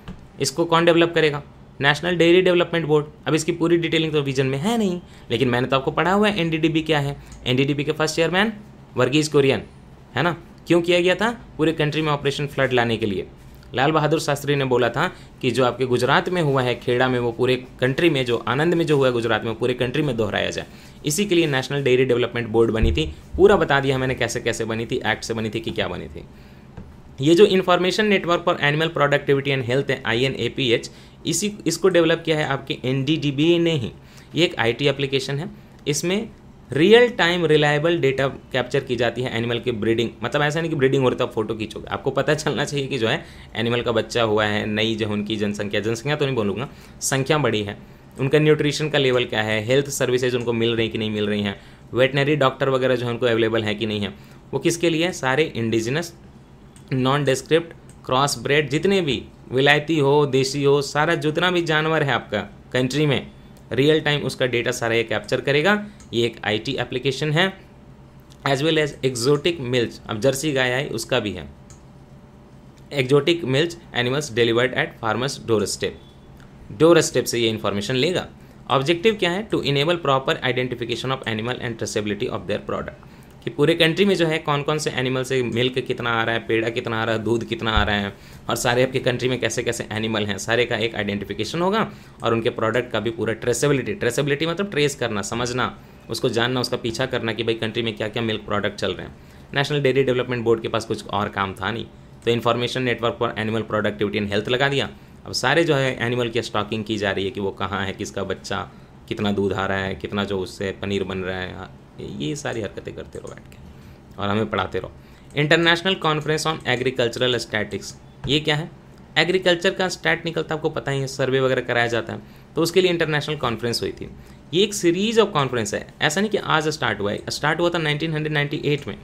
इसको कौन डेवलप करेगा नेशनल डेयरी डेवलपमेंट बोर्ड अब इसकी पूरी डिटेलिंग तो विजन में है नहीं लेकिन मैंने तो आपको पढ़ा हुआ है एन क्या है एन के फर्स्ट चेयरमैन वर्गीज कुरियन है ना क्यों किया गया था पूरे कंट्री में ऑपरेशन फ्लड लाने के लिए लाल बहादुर शास्त्री ने बोला था कि जो आपके गुजरात में हुआ है खेड़ा में वो पूरे कंट्री में जो आनंद में जो हुआ है गुजरात में पूरे कंट्री में दोहराया जाए इसी के लिए नेशनल डेयरी डेवलपमेंट बोर्ड बनी थी पूरा बता दिया मैंने कैसे कैसे बनी थी एक्ट से बनी थी कि क्या बनी थी ये जो information network for animal productivity and health है I N A P H इसी इसको डेवलप किया है आपके एन डी डी बी ने ही ये एक आई टी एप्लीकेशन है इसमें real time reliable data capture की जाती है एनिमल की ब्रीडिंग मतलब ऐसा नहीं कि ब्रीडिंग हो रही तो आप फोटो खींचोगे आपको पता चलना चाहिए कि जो है एनिमल का बच्चा हुआ है नई जो उनकी जनसंख्या जनसंख्या तो नहीं बोलूँगा संख्या बड़ी है उनका न्यूट्रिशन का लेवल क्या है हेल्थ सर्विसेज उनको मिल रही कि नहीं मिल रही हैं वेटनरी डॉक्टर वगैरह जो है उनको अवेलेबल है कि नहीं है वो किसके लिए सारे indigenous nondescript crossbred जितने भी विलायती हो देसी हो सारा जितना भी जानवर है आपका कंट्री में रियल टाइम उसका डेटा सारा ये कैप्चर करेगा ये एक आईटी एप्लीकेशन है as well as exotic milch अब जर्सी गाय आई उसका भी है exotic milch animals delivered at farmers doorstep doorstep से ये इन्फॉर्मेशन लेगा ऑब्जेक्टिव क्या है to enable proper identification of animal and traceability of their product कि पूरे कंट्री में जो है कौन कौन से एनिमल से मिल्क कितना आ रहा है पेड़ा कितना आ रहा है दूध कितना आ रहा है और सारे आपके कंट्री में कैसे कैसे एनिमल हैं सारे का एक आइडेंटिफिकेशन होगा और उनके प्रोडक्ट का भी पूरा ट्रेसेबिलिटी ट्रेसेबिलिटी मतलब ट्रेस करना समझना उसको जानना उसका पीछा करना कि भाई कंट्री में क्या क्या मिल्क प्रोडक्ट चल रहे हैं नेशनल डेयरी डेवलपमेंट बोर्ड के पास कुछ और काम था नहीं तो इन्फॉर्मेशन नेटवर्क पर एनिमल प्रोडक्टिविटी एंड हेल्थ लगा दिया अब सारे जो है एनिमल की स्टॉकिंग की जा रही है कि वो कहाँ है किसका बच्चा कितना दूध आ रहा है कितना जो उससे पनीर बन रहा है के ये सारी हरकतें करते रहो बैठ के और हमें पढ़ाते रहो international conference on agricultural statistics ये क्या है एग्रीकल्चर का स्टैट निकलता आपको पता ही है सर्वे वगैरह कराया जाता है तो उसके लिए इंटरनेशनल कॉन्फ्रेंस हुई थी ये एक सीरीज ऑफ कॉन्फ्रेंस है ऐसा नहीं कि आज स्टार्ट हुआ है स्टार्ट हुआ था 1998 में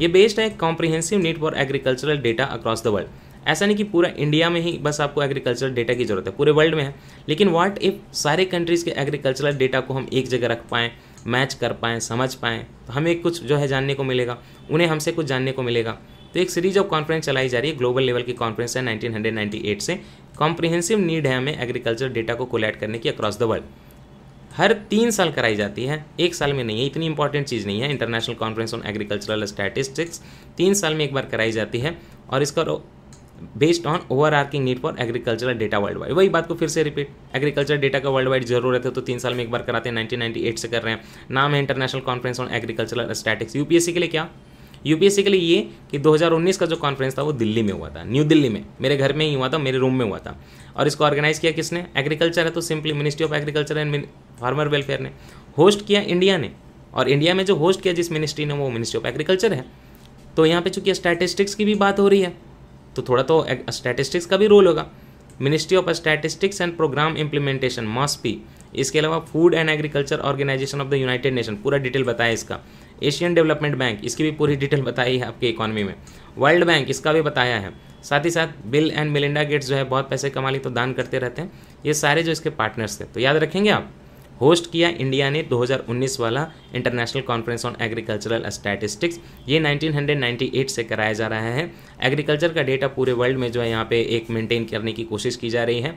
ये बेस्ड है comprehensive need for agricultural data across the world ऐसा नहीं कि पूरा इंडिया में ही बस आपको एग्रीकल्चरल डेटा की जरूरत है पूरे वर्ल्ड में है लेकिन वाट इफ सारे कंट्रीज़ के एग्रीकल्चरल डेटा को हम एक जगह रख पाएँ मैच कर पाएँ समझ पाएँ तो हमें कुछ जो है जानने को मिलेगा उन्हें हमसे कुछ जानने को मिलेगा तो एक सीरीज ऑफ कॉन्फ्रेंस चलाई जा रही है ग्लोबल लेवल की कॉन्फ्रेंस है 1998 से कॉम्प्रिहेंसिव नीड है हमें एग्रीकल्चर डेटा को कोलेक्ट करने की अक्रॉस द वर्ल्ड हर तीन साल कराई जाती है एक साल में नहीं है इतनी इंपॉर्टेंट चीज़ नहीं है international conference on agricultural statistics तीन साल में एक बार कराई जाती है और इसका based on overarching need for agricultural data worldwide वही बात को फिर से रिपीट एग्रीकल्चर डेटा का वर्ल्ड वाइड जरूरत है तो तीन साल में एक बार कराते हैं नाइनटीन से कर रहे हैं नाम है international conference on agricultural statistics UPSC के लिए क्या यूपीएससी के लिए ये कि 2019 का जो कॉन्फ्रेंस था वो दिल्ली में हुआ था न्यू दिल्ली में मेरे घर में ही हुआ था मेरे रूम में हुआ था और इसको ऑर्गेनाइज किया किसने एग्रीकल्चर है तो simply ministry of agriculture and farmer welfare ने होस्ट किया इंडिया ने और इंडिया में जो होस्ट किया जिस मिनिस्ट्री ने वो मिनिस्ट्री ऑफ एग्रीकल्चर है तो यहाँ पे चूंकि स्टैटिस्टिक्स की भी बात हो रही है तो थोड़ा तो स्टैटिस्टिक्स का भी रोल होगा ministry of statistics and program implementation भी इसके अलावा food and agriculture organization of the United Nation पूरा डिटेल बताया इसका एशियन डेवलपमेंट बैंक इसकी भी पूरी डिटेल बताई है आपके इकोनॉमी में वर्ल्ड बैंक इसका भी बताया है साथ ही साथ बिल एंड मिलिंडा गेट्स जो है बहुत पैसे कमा ली तो दान करते रहते हैं ये सारे जो इसके पार्टनर्स थे तो याद रखेंगे आप होस्ट किया इंडिया ने 2019 वाला international conference on agricultural statistics ये 1998 से कराया जा रहा है एग्रीकल्चर का डेटा पूरे वर्ल्ड में जो है यहाँ पे एक मेंटेन करने की कोशिश की जा रही है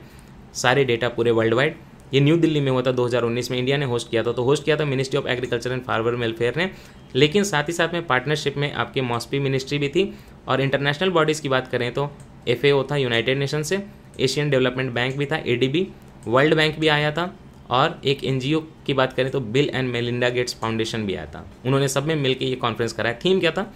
सारे डेटा पूरे world wide New Delhi में हुआ था 2019 में इंडिया ने होस्ट किया था तो होस्ट किया था ministry of agriculture and farmer welfare ने लेकिन साथ ही साथ में पार्टनरशिप में आपके मॉस्पी मिनिस्ट्री भी थी और इंटरनेशनल बॉडीज़ की बात करें तो एफ था यूनाइटेड नेशन से एशियन डेवलपमेंट बैंक भी था ए वर्ल्ड बैंक भी आया था और एक एन की बात करें तो Bill and Melinda Gates Foundation भी आया था उन्होंने सब में मिलकर ये कॉन्फ्रेंस कराया थीम क्या था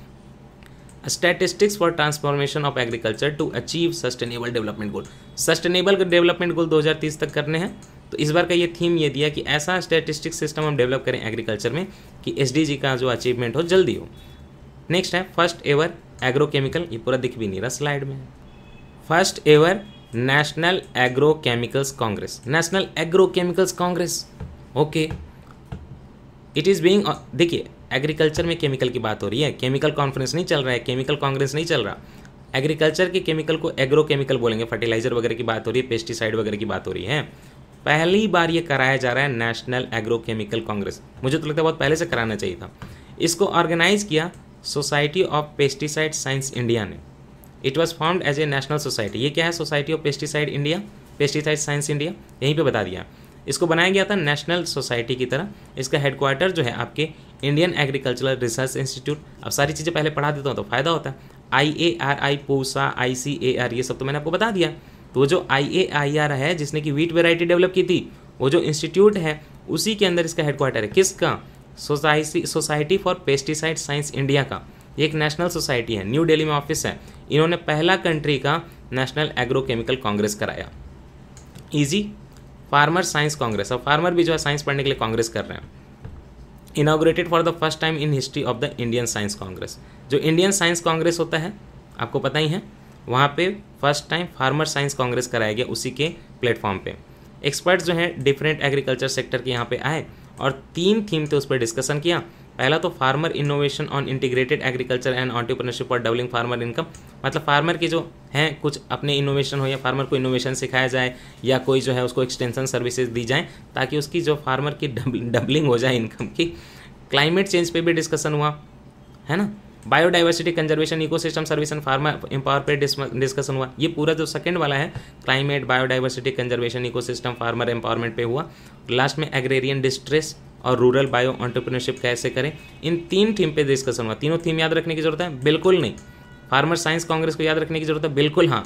statistics for transformation of agriculture to achieve sustainable development goal sustainable development goal 2030 तक करने हैं तो इस बार का ये थीम ये दिया कि ऐसा स्टैटिस्टिक्स सिस्टम हम डेवलप करें एग्रीकल्चर में कि एस का जो अचीवमेंट हो जल्दी हो नेक्स्ट है फर्स्ट एवर एग्रोकेमिकल ये पूरा दिख भी नहीं रहा स्लाइड में first ever national agrochemicals congress national agrochemicals congress okay it is being देखिए एग्रीकल्चर में केमिकल की बात हो रही है केमिकल कॉन्फ्रेंस नहीं चल रहा है केमिकल कांग्रेस नहीं चल रहा एग्रीकल्चर के केमिकल को एग्रो केमिकल बोलेंगे फर्टिलाइजर वगैरह की बात हो रही है पेस्टिसाइड वगैरह की बात हो रही है पहली बार ये कराया जा रहा है नेशनल एग्रो केमिकल कांग्रेस मुझे तो लगता है बहुत पहले से कराना चाहिए था इसको ऑर्गेनाइज किया society of pesticide science India ने it was found as a national society ये क्या है society of pesticide India pesticide science India यहीं पे बता दिया इसको बनाया गया था नेशनल सोसाइटी की तरह इसका हेडक्वार्टर जो है आपके इंडियन एग्रीकल्चरल रिसर्च इंस्टीट्यूट अब सारी चीज़ें पहले पढ़ा देता हूँ तो फ़ायदा होता है आई ए आर आई पोसा आई सी ए आर ये सब तो मैंने आपको बता दिया तो जो आई ए आई आर है जिसने की वीट वेराइटी डेवलप की थी वो जो इंस्टीट्यूट है उसी के अंदर इसका हेडक्वार्टर है किसका society society for pesticide science India का ये एक नेशनल सोसाइटी है न्यू डेली में ऑफिस है इन्होंने पहला कंट्री का नेशनल एग्रोकेमिकल कांग्रेस कराया ईजी फार्मर साइंस कांग्रेस और फार्मर भी जो है साइंस पढ़ने के लिए कांग्रेस कर रहे हैं inaugurated for the first time in history of the Indian Science Congress जो इंडियन साइंस कांग्रेस होता है आपको पता ही है वहाँ पे first time farmer science congress कराया गया उसी के प्लेटफॉर्म पे एक्सपर्ट्स जो हैं डिफरेंट एग्रीकल्चर सेक्टर के यहाँ पे आए और तीन थीम थे उस पर डिस्कशन किया पहला तो farmer innovation on integrated agriculture and entrepreneurship और डेवलिंग फार्मर इनकम मतलब फार्मर के जो हैं कुछ अपने इनोवेशन हो या फार्मर को इनोवेशन सिखाया जाए या कोई जो है उसको एक्सटेंशन सर्विसेज दी जाए ताकि उसकी जो फार्मर की डबलिंग हो जाए इनकम की क्लाइमेट चेंज पर भी डिस्कशन हुआ है ना biodiversity conservation ecosystem service and farmer empower पर डिस्कशन हुआ ये पूरा जो सेकंड वाला है climate biodiversity conservation ecosystem farmer empowerment पे हुआ लास्ट में एग्रेरियन डिस्ट्रेस और रूरल बायो ऑन्टरप्रीनरशिप कैसे करें इन तीन थीम पे डिस्कशन हुआ तीनों थीम याद रखने की जरूरत है बिल्कुल नहीं फार्मर साइंस कांग्रेस को याद रखने की जरूरत है बिल्कुल हाँ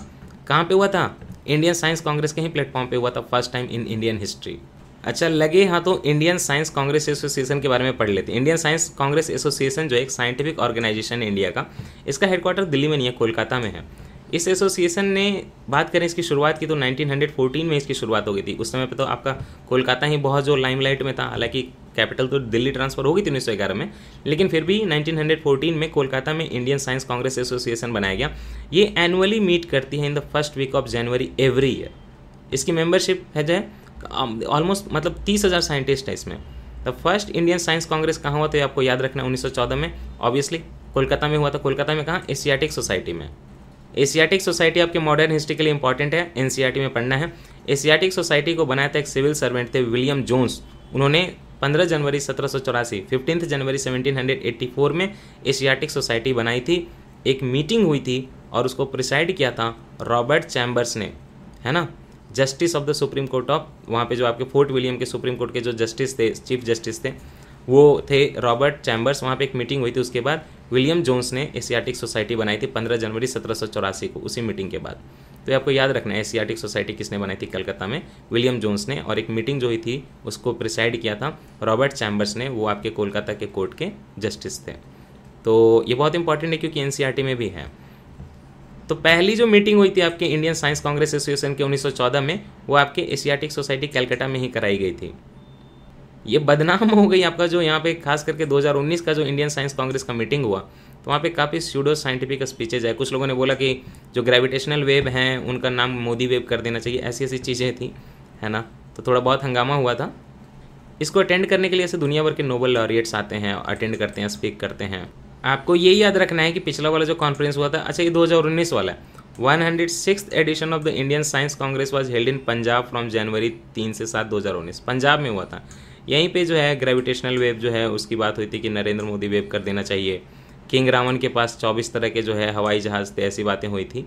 कहाँ पे हुआ था इंडियन साइंस कांग्रेस के ही प्लेटफॉर्म पे हुआ था first time in Indian history अच्छा लगे हाँ तो इंडियन साइंस कांग्रेस एसोसिएशन के बारे में पढ़ लेते हैं इंडियन साइंस कांग्रेस एसोसिएशन जो एक साइंटिफिक ऑर्गेनाइजेशन है इंडिया का इसका हेडक्वार्टर दिल्ली में नहीं है कोलकाता में है इस एसोसिएशन ने बात करें इसकी शुरुआत की तो 1914 में इसकी शुरुआत हो गई थी उस समय पे तो आपका कोलकाता ही बहुत जो लाइमलाइट में था हालांकि कैपिटल तो दिल्ली ट्रांसफर हो गई थी उन्नीस में लेकिन फिर भी 1914 में कोलकाता में इंडियन साइंस कांग्रेस एसोसिएशन बनाया गया ये एनुअली मीट करती है in the first week of January every year इसकी मेम्बरशिप है जो ऑलमोस्ट um, मतलब तीस हज़ार साइंटिस्ट है इसमें the first Indian Science Congress कहाँ हुआ तो आपको याद रखना है में ऑब्वियसली कोलकाता में हुआ था कोलकाता में कहाँ एशियाटिक सोसाइटी में एशियाटिक सोसाइटी आपके मॉडर्न हिस्ट्री के लिए इंपॉर्टेंट है एन में पढ़ना है एशियाटिक सोसाइटी को बनाया था एक सिविल सर्वेंट थे विलियम जोन्स उन्होंने 15 जनवरी सत्रह सौ चौरासी जनवरी 1784 में एशियाटिक सोसाइटी बनाई थी एक मीटिंग हुई थी और उसको प्रिसाइड किया था रॉबर्ट चैम्बर्स ने है ना justice of the supreme court of वहाँ पे जो आपके फोर्ट विलियम के सुप्रीम कोर्ट के जो जस्टिस थे चीफ जस्टिस थे वो थे रॉबर्ट चैम्बर्स वहाँ पे एक मीटिंग हुई थी उसके बाद विलियम जोन्स ने एशियाटिक सोसाइटी बनाई थी पंद्रह जनवरी सत्रह को उसी मीटिंग के बाद तो आपको याद रखना है एशियाटिक सोसाइटी किसने बनाई थी कलकत्ता में विलियम जोन्स ने और एक मीटिंग जो हुई थी उसको प्रिसाइड किया था रॉबर्ट चैम्बर्स ने वो आपके कोलकाता के कोर्ट के जस्टिस थे तो ये बहुत इंपॉर्टेंट है क्योंकि एन में भी है तो पहली जो मीटिंग हुई थी आपके इंडियन साइंस कांग्रेस एसोसिएशन के 1914 में वो आपके एशियाटिक सोसाइटी कलकत्ता में ही कराई गई थी ये बदनाम हो गई आपका जो यहाँ पे खास करके 2019 का जो इंडियन साइंस कांग्रेस का मीटिंग हुआ तो वहाँ पे काफ़ी स्यूडो साइंटिफिक स्पीचेज है कुछ लोगों ने बोला कि जो ग्रेविटेशनल वेव हैं उनका नाम मोदी वेव कर देना चाहिए ऐसी ऐसी चीज़ें थी है ना तो थोड़ा बहुत हंगामा हुआ था इसको अटेंड करने के लिए ऐसे दुनिया भर के नोबल लॉरियट्स आते हैं अटेंड करते हैं स्पीक करते हैं आपको ये याद रखना है कि पिछला वाला जो कॉन्फ्रेंस हुआ था अच्छा ये 2019 वाला है one hundred six edition of the Indian Science Congress was held in Punjab from January तीन से सात दो हज़ार उन्नीस पंजाब में हुआ था यहीं पे जो है ग्रेविटेशनल वेव जो है उसकी बात हुई थी कि नरेंद्र मोदी वेव कर देना चाहिए किंग रावण के पास चौबीस तरह के जो है हवाई जहाज़ थे ऐसी बातें हुई थी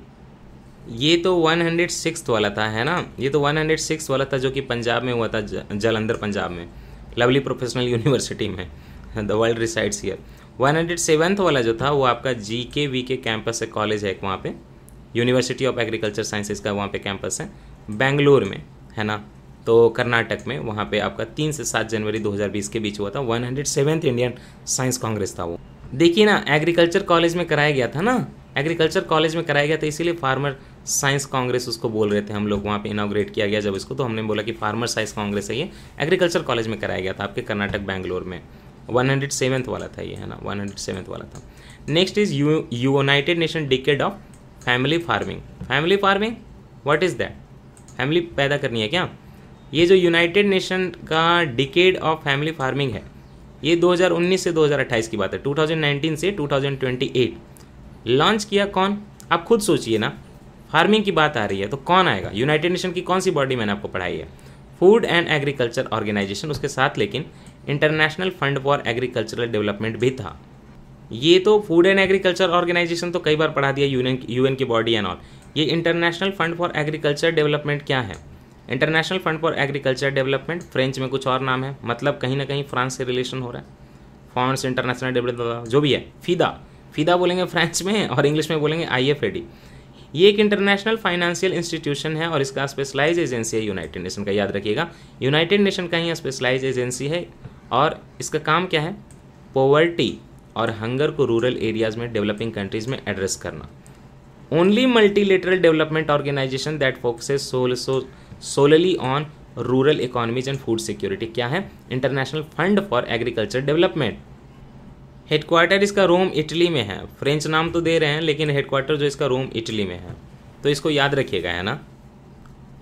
ये तो वन हंड्रेड सिक्स वाला था है ना ये तो वन हंड्रेड सिक्स वाला था जो कि पंजाब में हुआ था जलंधर पंजाब में लवली प्रोफेशनल यूनिवर्सिटी में the world resides year one hundred seventh वाला जो था वो आपका जी के वी के कैंपस है कॉलेज है वहाँ पे यूनिवर्सिटी ऑफ एग्रीकल्चर साइंसेज का वहाँ पे कैंपस है बेंगलोर में है ना तो कर्नाटक में वहाँ पे आपका तीन से सात जनवरी 2020 के बीच हुआ था one hundred seventh Indian Science Congress था वो देखिए ना एग्रीकल्चर कॉलेज में कराया गया था ना एग्रीकल्चर कॉलेज में कराया गया था इसीलिए फार्मर साइंस कांग्रेस उसको बोल रहे थे हम लोग वहाँ पे इनाग्रेट किया गया जब इसको तो हमने बोला कि फार्मर साइंस कांग्रेस है ये एग्रीकल्चर कॉलेज में कराया गया था आपके कर्नाटक बैंगलोर में वन हंड्रेड सेवेंथ वाला था ये है ना वन हंड्रेड सेवेंथ वाला था next is U United Nation decade of family farming family farming what is that family पैदा करनी है क्या ये जो यूनाइटेड नेशन का डिकेड ऑफ फैमिली फार्मिंग है ये 2019 से 2028 की बात है 2019 से 2028 लॉन्च किया कौन आप खुद सोचिए ना फार्मिंग की बात आ रही है तो कौन आएगा यूनाइटेड नेशन की कौन सी बॉडी मैंने आपको पढ़ाई है फूड एंड एग्रीकल्चर ऑर्गेनाइजेशन उसके साथ लेकिन international fund for agricultural development भी था ये तो फूड एंड एग्रीकल्चर ऑर्गेनाइजेशन तो कई बार पढ़ा दिया यूएन की बॉडी एंड ऑल ये international fund for agriculture development क्या है international fund for agriculture development French में कुछ और नाम है मतलब कहीं ना कहीं फ्रांस से रिलेशन हो रहा है फॉन्ड्स इंटरनेशनल डेवलपमेंट जो भी है फीदा फीदा बोलेंगे फ्रेंच में और इंग्लिश में बोलेंगे आई एफ ये एक इंटरनेशनल फाइनेंशियल इंस्टीट्यूशन है और इसका स्पेशलाइज एजेंसी है यूनाइटेड नेशन का याद रखिएगा यूनाइटेड नेशन का ही स्पेशलाइज एजेंसी है और इसका काम क्या है पोवर्टी और हंगर को रूरल एरियाज में डेवलपिंग कंट्रीज में एड्रेस करना only multilateral development organization that focuses sole solely on rural economies and food security क्या है international fund for agriculture development headquarter इसका रोम इटली में है फ्रेंच नाम तो दे रहे हैं लेकिन हेडक्वार्टर जो इसका रोम इटली में है तो इसको याद रखिएगा है ना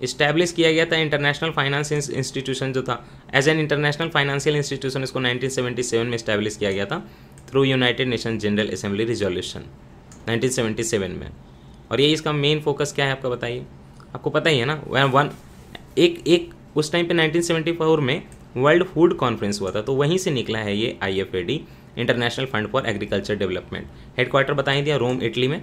इस्टेब्लिश किया गया था इंटरनेशनल फाइनेंस इंस्टीट्यूशन जो था as an international financial institution इसको 1977 में इस्टेब्लिश किया गया था through United Nation General Assembly resolution 1977 में और ये इसका मेन फोकस क्या है आपका बताइए आपको पता ही है ना वन एक एक उस टाइम पे 1974 में वर्ल्ड फूड कॉन्फ्रेंस हुआ था तो वहीं से निकला है ये I F international fund for agriculture development headquarter बताई दिया रोम इटली में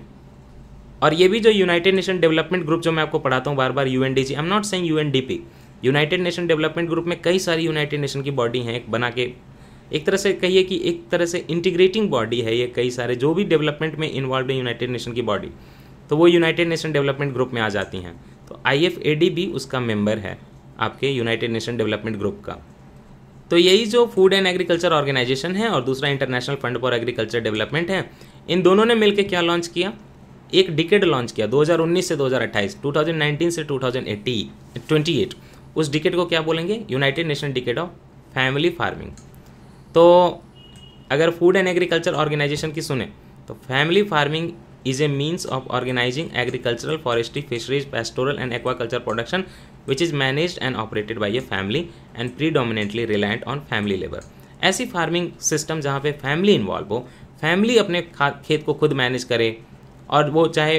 और ये भी जो यूनाइटेड नेशन डेवलपमेंट ग्रुप जो मैं आपको पढ़ाता हूँ बार बार U N D G I am not saying U N D P United Nation development group में कई सारी यूनाइटेड नेशन की बॉडी हैं बना के एक तरह से कहिए कि एक तरह से इंटीग्रेटिंग बॉडी है ये कई सारे जो भी डेवलपमेंट में इन्वॉल्व है यूनाइटेड नेशन की बॉडी तो वो यूनाइटेड नेशन डेवलपमेंट ग्रुप में आ जाती हैं तो आई एफ ए डी भी उसका मेंबर है आपके यूनाइटेड नेशन डेवलपमेंट ग्रुप का तो यही जो फूड एंड एग्रीकल्चर ऑर्गेनाइजेशन है और दूसरा international fund for agriculture development है इन दोनों ने मिलकर क्या लॉन्च किया एक डिकेड लॉन्च किया 2019 से 2028 2019 से 2018 28 उस डिकेड को क्या बोलेंगे United Nation decade of family farming तो अगर फूड एंड एग्रीकल्चर ऑर्गेनाइजेशन की सुने तो family farming is a means of organizing agricultural, forestry, fisheries, pastoral and aquaculture production which is managed and operated by a family and predominantly reliant on family labor. ऐसी फार्मिंग सिस्टम जहाँ पे फैमिली इन्वॉल्व हो फैमिली अपने खेत को खुद मैनेज करे और वो चाहे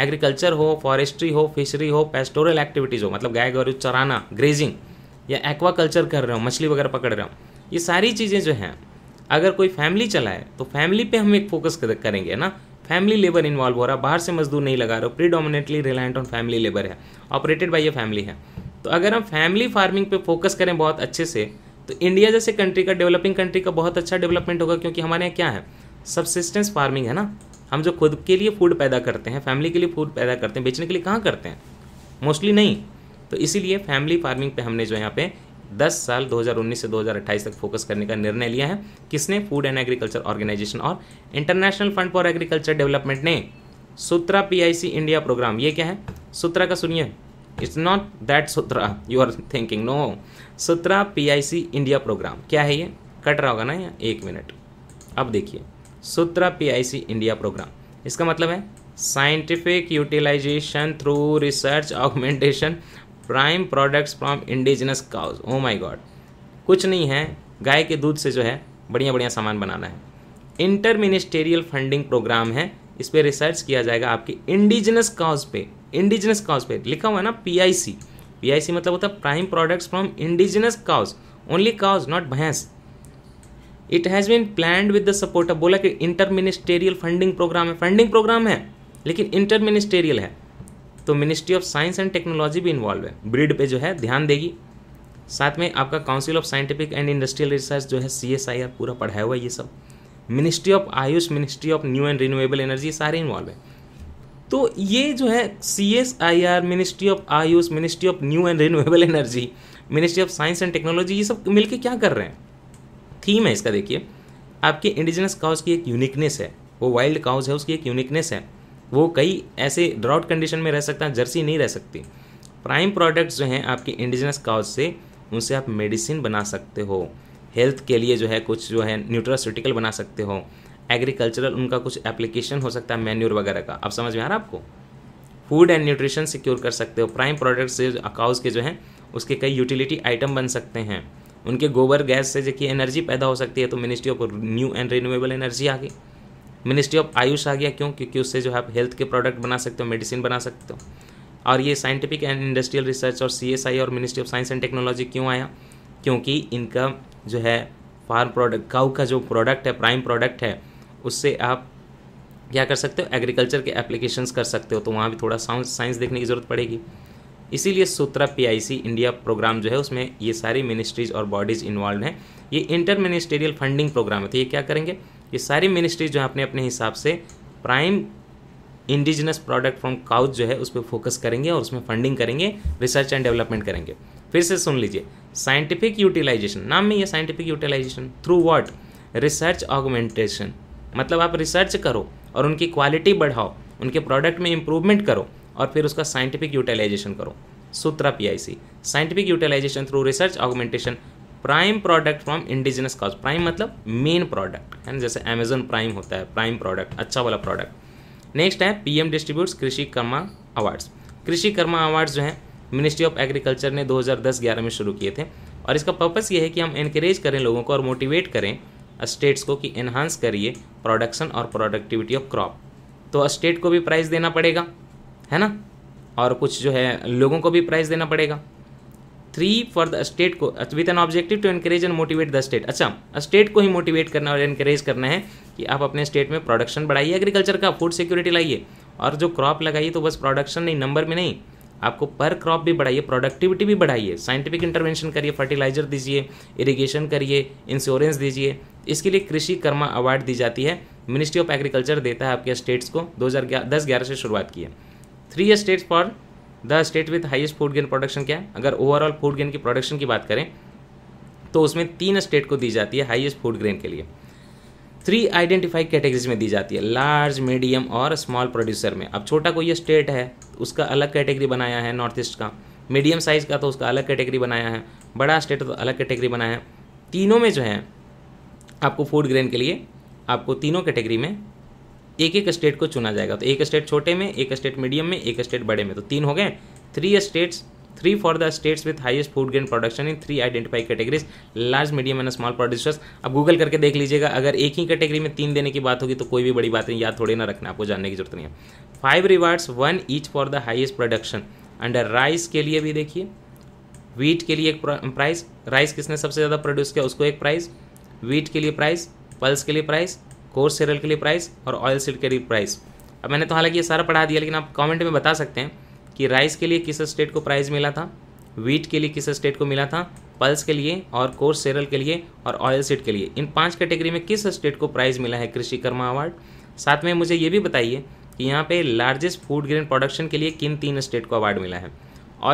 एग्रीकल्चर हो फॉरेस्ट्री हो फिशरी हो पेस्टोरल एक्टिविटीज़ हो मतलब गाय गरू चराना ग्रेजिंग या एक्वा कल्चर कर रहे हो मछली वगैरह पकड़ रहे हो ये सारी चीज़ें जो हैं अगर कोई फैमिली चलाए तो फैमिली पे हम एक फोकस करेंगे ना फैमिली लेबर इन्वॉल्व हो रहा बाहर से मजदूर नहीं लगा रहे हो predominately reliant on family labour है ऑपरेटेड बाई ये फैमिली है तो अगर हम फैमिली फार्मिंग पे फोकस करें बहुत अच्छे से तो इंडिया जैसे कंट्री का डेवलपिंग कंट्री का बहुत अच्छा डेवलपमेंट होगा क्योंकि हमारे यहाँ क्या है सबसिस्टेंस फार्मिंग है ना हम जो खुद के लिए फूड पैदा करते हैं फैमिली के लिए फूड पैदा करते हैं बेचने के लिए कहाँ करते हैं मोस्टली नहीं तो इसीलिए फैमिली फार्मिंग पे हमने जो यहाँ पे दस साल 2019 से 2028 तक फोकस करने का निर्णय लिया है किसने फूड एंड एग्रीकल्चर ऑर्गेनाइजेशन और international fund for agriculture development ने सूत्रा पीआईसी इंडिया प्रोग्राम ये क्या है सूत्रा का सुनिए it's not that sutra you are thinking no SUTRA PIC India program क्या है ये कट रहा होगा ना यहाँ एक मिनट अब देखिए सूत्रा पीआईसी इंडिया प्रोग्राम इसका मतलब है scientific utilisation through research augmentation prime products from indigenous cows oh my God कुछ नहीं है गाय के दूध से जो है बढ़िया बढ़िया सामान बनाना है इंटर मिनिस्टेरियल फंडिंग प्रोग्राम है इस पर रिसर्च किया जाएगा आपकी इंडिजिनस काउज पे इंडिजिनस काउज पे लिखा हुआ है ना P I C P I सी मतलब होता है prime products from indigenous cows only cows not भैंस it has been plan with the support of बोला कि इंटर मिनिस्टेरियल फंडिंग प्रोग्राम है फंडिंग प्रोग्राम है लेकिन इंटर मिनिस्टेरियल है तो ministry of science and technology भी इन्वॉल्व है ब्रिड पे जो है ध्यान देगी साथ में आपका council of scientific and industrial research जो है सी एस आई आर पूरा पढ़ाया हुआ ये सब ministry of AYUSH ministry of new and renewable energy सारे इन्वॉल्व है तो ये जो है C S I R ministry of AYUSH ministry of new and renewable energy ministry of science and technology ये सब मिलकर क्या कर रहे हैं थीम है इसका देखिए आपके इंडिजिनस काउज की एक यूनिकनेस है वो वाइल्ड काउज है उसकी एक यूनिकनेस है वो कई ऐसे ड्राउट कंडीशन में रह सकता है जर्सी नहीं रह सकती प्राइम प्रोडक्ट्स जो हैं आपके इंडिजिनस काउ से उनसे आप मेडिसिन बना सकते हो हेल्थ के लिए जो है कुछ जो है न्यूट्रास्यूटिकल बना सकते हो एग्रीकल्चरल उनका कुछ एप्लीकेशन हो सकता है मेन्यूर वगैरह का आप समझ में आ रहा आपको फूड एंड न्यूट्रिशन सिक्योर कर सकते हो प्राइम प्रोडक्ट्स से अकाउस के जो हैं उसके कई यूटिलिटी आइटम बन सकते हैं उनके गोबर गैस से जो कि एनर्जी पैदा हो सकती है तो ministry of new and renewable energy आ गई मिनिस्ट्री ऑफ आयुष आ गया क्यों क्योंकि उससे जो है आप हेल्थ के प्रोडक्ट बना सकते हो मेडिसिन बना सकते हो और ये साइंटिफिक एंड इंडस्ट्रियल रिसर्च और सी और ministry of science and technology क्यों आया क्योंकि इनका जो है फार्म प्रोडक्ट काउ का जो प्रोडक्ट है प्राइम प्रोडक्ट है उससे आप क्या कर सकते हो एग्रीकल्चर के एप्लीकेशन कर सकते हो तो वहाँ भी थोड़ा साइंस देखने की ज़रूरत पड़ेगी इसीलिए सूत्रा पीआईसी इंडिया प्रोग्राम जो है उसमें ये सारी मिनिस्ट्रीज और बॉडीज़ इन्वॉल्व हैं ये इंटर मिनिस्टेरियल फंडिंग प्रोग्राम है तो ये क्या करेंगे ये सारी मिनिस्ट्री जो है अपने अपने हिसाब से prime indigenous product from cows जो है उस पर फोकस करेंगे और उसमें फंडिंग करेंगे रिसर्च एंड डेवलपमेंट करेंगे फिर से सुन लीजिए साइंटिफिक यूटिलाइजेशन नाम में ये scientific utilisation through what research augmentation मतलब आप रिसर्च करो और उनकी क्वालिटी बढ़ाओ उनके प्रोडक्ट में इंप्रूवमेंट करो और फिर उसका साइंटिफिक यूटिलाइजेशन करो SUTRA P I C scientific utilisation through research augmentation prime product from indigenous cows prime मतलब मेन प्रोडक्ट है ना जैसे अमेजोन प्राइम होता है प्राइम प्रोडक्ट अच्छा वाला प्रोडक्ट नेक्स्ट है PM distributes Krishi Karma awards कृषि कर्मा अवार्ड्स जो हैं मिनिस्ट्री ऑफ एग्रीकल्चर ने 2010-11 में शुरू किए थे और इसका पर्पस ये है कि हम इनक्रेज करें लोगों को और मोटिवेट करें स्टेट्स को कि एनहांस करिए प्रोडक्शन और प्रोडक्टिविटी ऑफ क्रॉप तो स्टेट को भी प्राइज़ देना पड़ेगा है ना और कुछ जो है लोगों को भी प्राइज़ देना पड़ेगा थ्री फॉर द स्टेट को with an objective to encourage and motivate the state अच्छा स्टेट को ही मोटिवेट करना और एनकरेज करना है कि आप अपने स्टेट में प्रोडक्शन बढ़ाइए एग्रीकल्चर का फूड सिक्योरिटी लाइए और जो क्रॉप लगाइए तो बस प्रोडक्शन नहीं नंबर में नहीं आपको पर क्रॉप भी बढ़ाइए प्रोडक्टिविटी भी बढ़ाइए साइंटिफिक इंटरवेंशन करिए फर्टिलाइजर दीजिए इरिगेशन करिए इंश्योरेंस दीजिए इसके लिए कृषि कर्मा अवार्ड दी जाती है मिनिस्ट्री ऑफ एग्रीकल्चर देता है आपके स्टेट्स को दो हज़ार दस ग्यारह से शुरुआत की है three states for the state with highest food grain production क्या है अगर ओवरऑल फूड गेन की प्रोडक्शन की बात करें तो उसमें तीन स्टेट को दी जाती है हाइएस्ट फूड ग्रेन के लिए थ्री आइडेंटिफाई कैटेगरीज में दी जाती है लार्ज मीडियम और स्मॉल प्रोड्यूसर में अब छोटा कोई स्टेट है उसका अलग कैटेगरी बनाया है नॉर्थ ईस्ट का मीडियम साइज का तो उसका अलग कैटेगरी बनाया है बड़ा स्टेट तो अलग कैटेगरी बनाया है तीनों में जो है आपको फूड ग्रेन के लिए आपको तीनों कैटेगरी में एक एक स्टेट को चुना जाएगा तो एक स्टेट छोटे में एक स्टेट मीडियम में एक स्टेट बड़े में तो तीन हो गए three states three for the states with highest food grain production in three identify categories large medium and small producers अब गूगल करके देख लीजिएगा अगर एक ही कैटेगरी में तीन देने की बात होगी तो कोई भी बड़ी बात नहीं याद थोड़ी ना रखना आपको जानने की जरूरत नहीं है five rewards one each for the highest production under rice के लिए भी देखिए वीट के लिए एक प्राइस राइस किसने सबसे ज़्यादा प्रोड्यूस किया उसको एक प्राइस वीट के लिए प्राइस पल्स के लिए प्राइस कोर्स सेरल के लिए प्राइस और ऑयल सीड के लिए प्राइस अब मैंने तो हालांकि ये सारा पढ़ा दिया लेकिन आप कमेंट में बता सकते हैं कि राइस के लिए किस स्टेट को प्राइस मिला था वीट के लिए किस स्टेट को मिला था पल्स के लिए और कोर्स सेरल के लिए और ऑयल सीड के लिए इन पांच कैटेगरी में किस स्टेट को प्राइज़ मिला है कृषि कर्मा अवार्ड साथ में मुझे ये भी बताइए कि यहाँ पे लार्जेस्ट फूड ग्रेन प्रोडक्शन के लिए किन तीन स्टेट को अवार्ड मिला है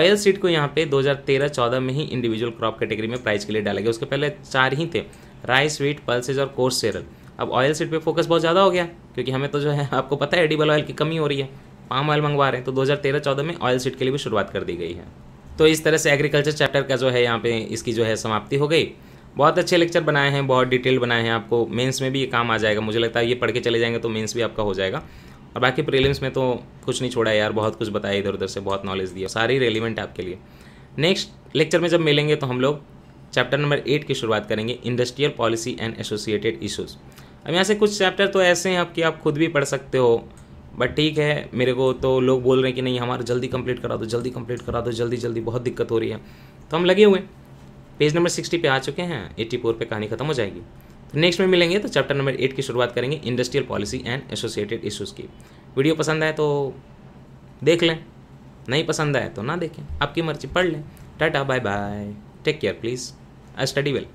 ऑयल सीड को यहाँ पे 2013-14 में ही इंडिविजुअल क्रॉप कैटेगरी में प्राइस के लिए डाला गया उसके पहले चार ही थे राइस वीट पल्सेज और कोर्स सेरल अब ऑयल सीड पे फोकस बहुत ज़्यादा हो गया क्योंकि हमें तो जो है आपको पता है एडिबल ऑयल की कमी हो रही है पाम ऑयल मंगवा रहे हैं तो 2013-14 में ऑयल सीड के लिए भी शुरुआत कर दी गई है तो इस तरह से एग्रीकल्चर चैप्टर का जो है यहाँ पे इसकी जो है समाप्ति हो गई बहुत अच्छे लेक्चर बनाए हैं बहुत डिटेल बनाए हैं आपको मेंस में भी ये काम आ जाएगा मुझे लगता है ये पढ़ के चले जाएंगे तो मेंस भी आपका हो जाएगा और बाकी प्रीलिम्स में तो कुछ नहीं छोड़ा यार बहुत कुछ बताया इधर उधर से बहुत नॉलेज दिया सारी रेलिवेंट आपके लिए नेक्स्ट लेक्चर में जब मिलेंगे तो हम लोग चैप्टर नंबर एट की शुरुआत करेंगे industrial policy and associated issues अब यहाँ से कुछ चैप्टर तो ऐसे हैं आप कि आप खुद भी पढ़ सकते हो बट ठीक है मेरे को तो लोग बोल रहे हैं कि नहीं हमारा जल्दी कंप्लीट करा दो जल्दी कंप्लीट करा दो जल्दी जल्दी बहुत दिक्कत हो रही है तो हम लगे हुए पेज नंबर सिक्सटी पे आ चुके हैं एट्टी फोर पर कहानी खत्म हो जाएगी तो नेक्स्ट में मिलेंगे तो चैप्टर नंबर एट की शुरुआत करेंगे industrial policy and associated issues की वीडियो पसंद आए तो देख लें नहीं पसंद आए तो ना देखें आपकी मर्जी पढ़ लें tata bye bye take care please study well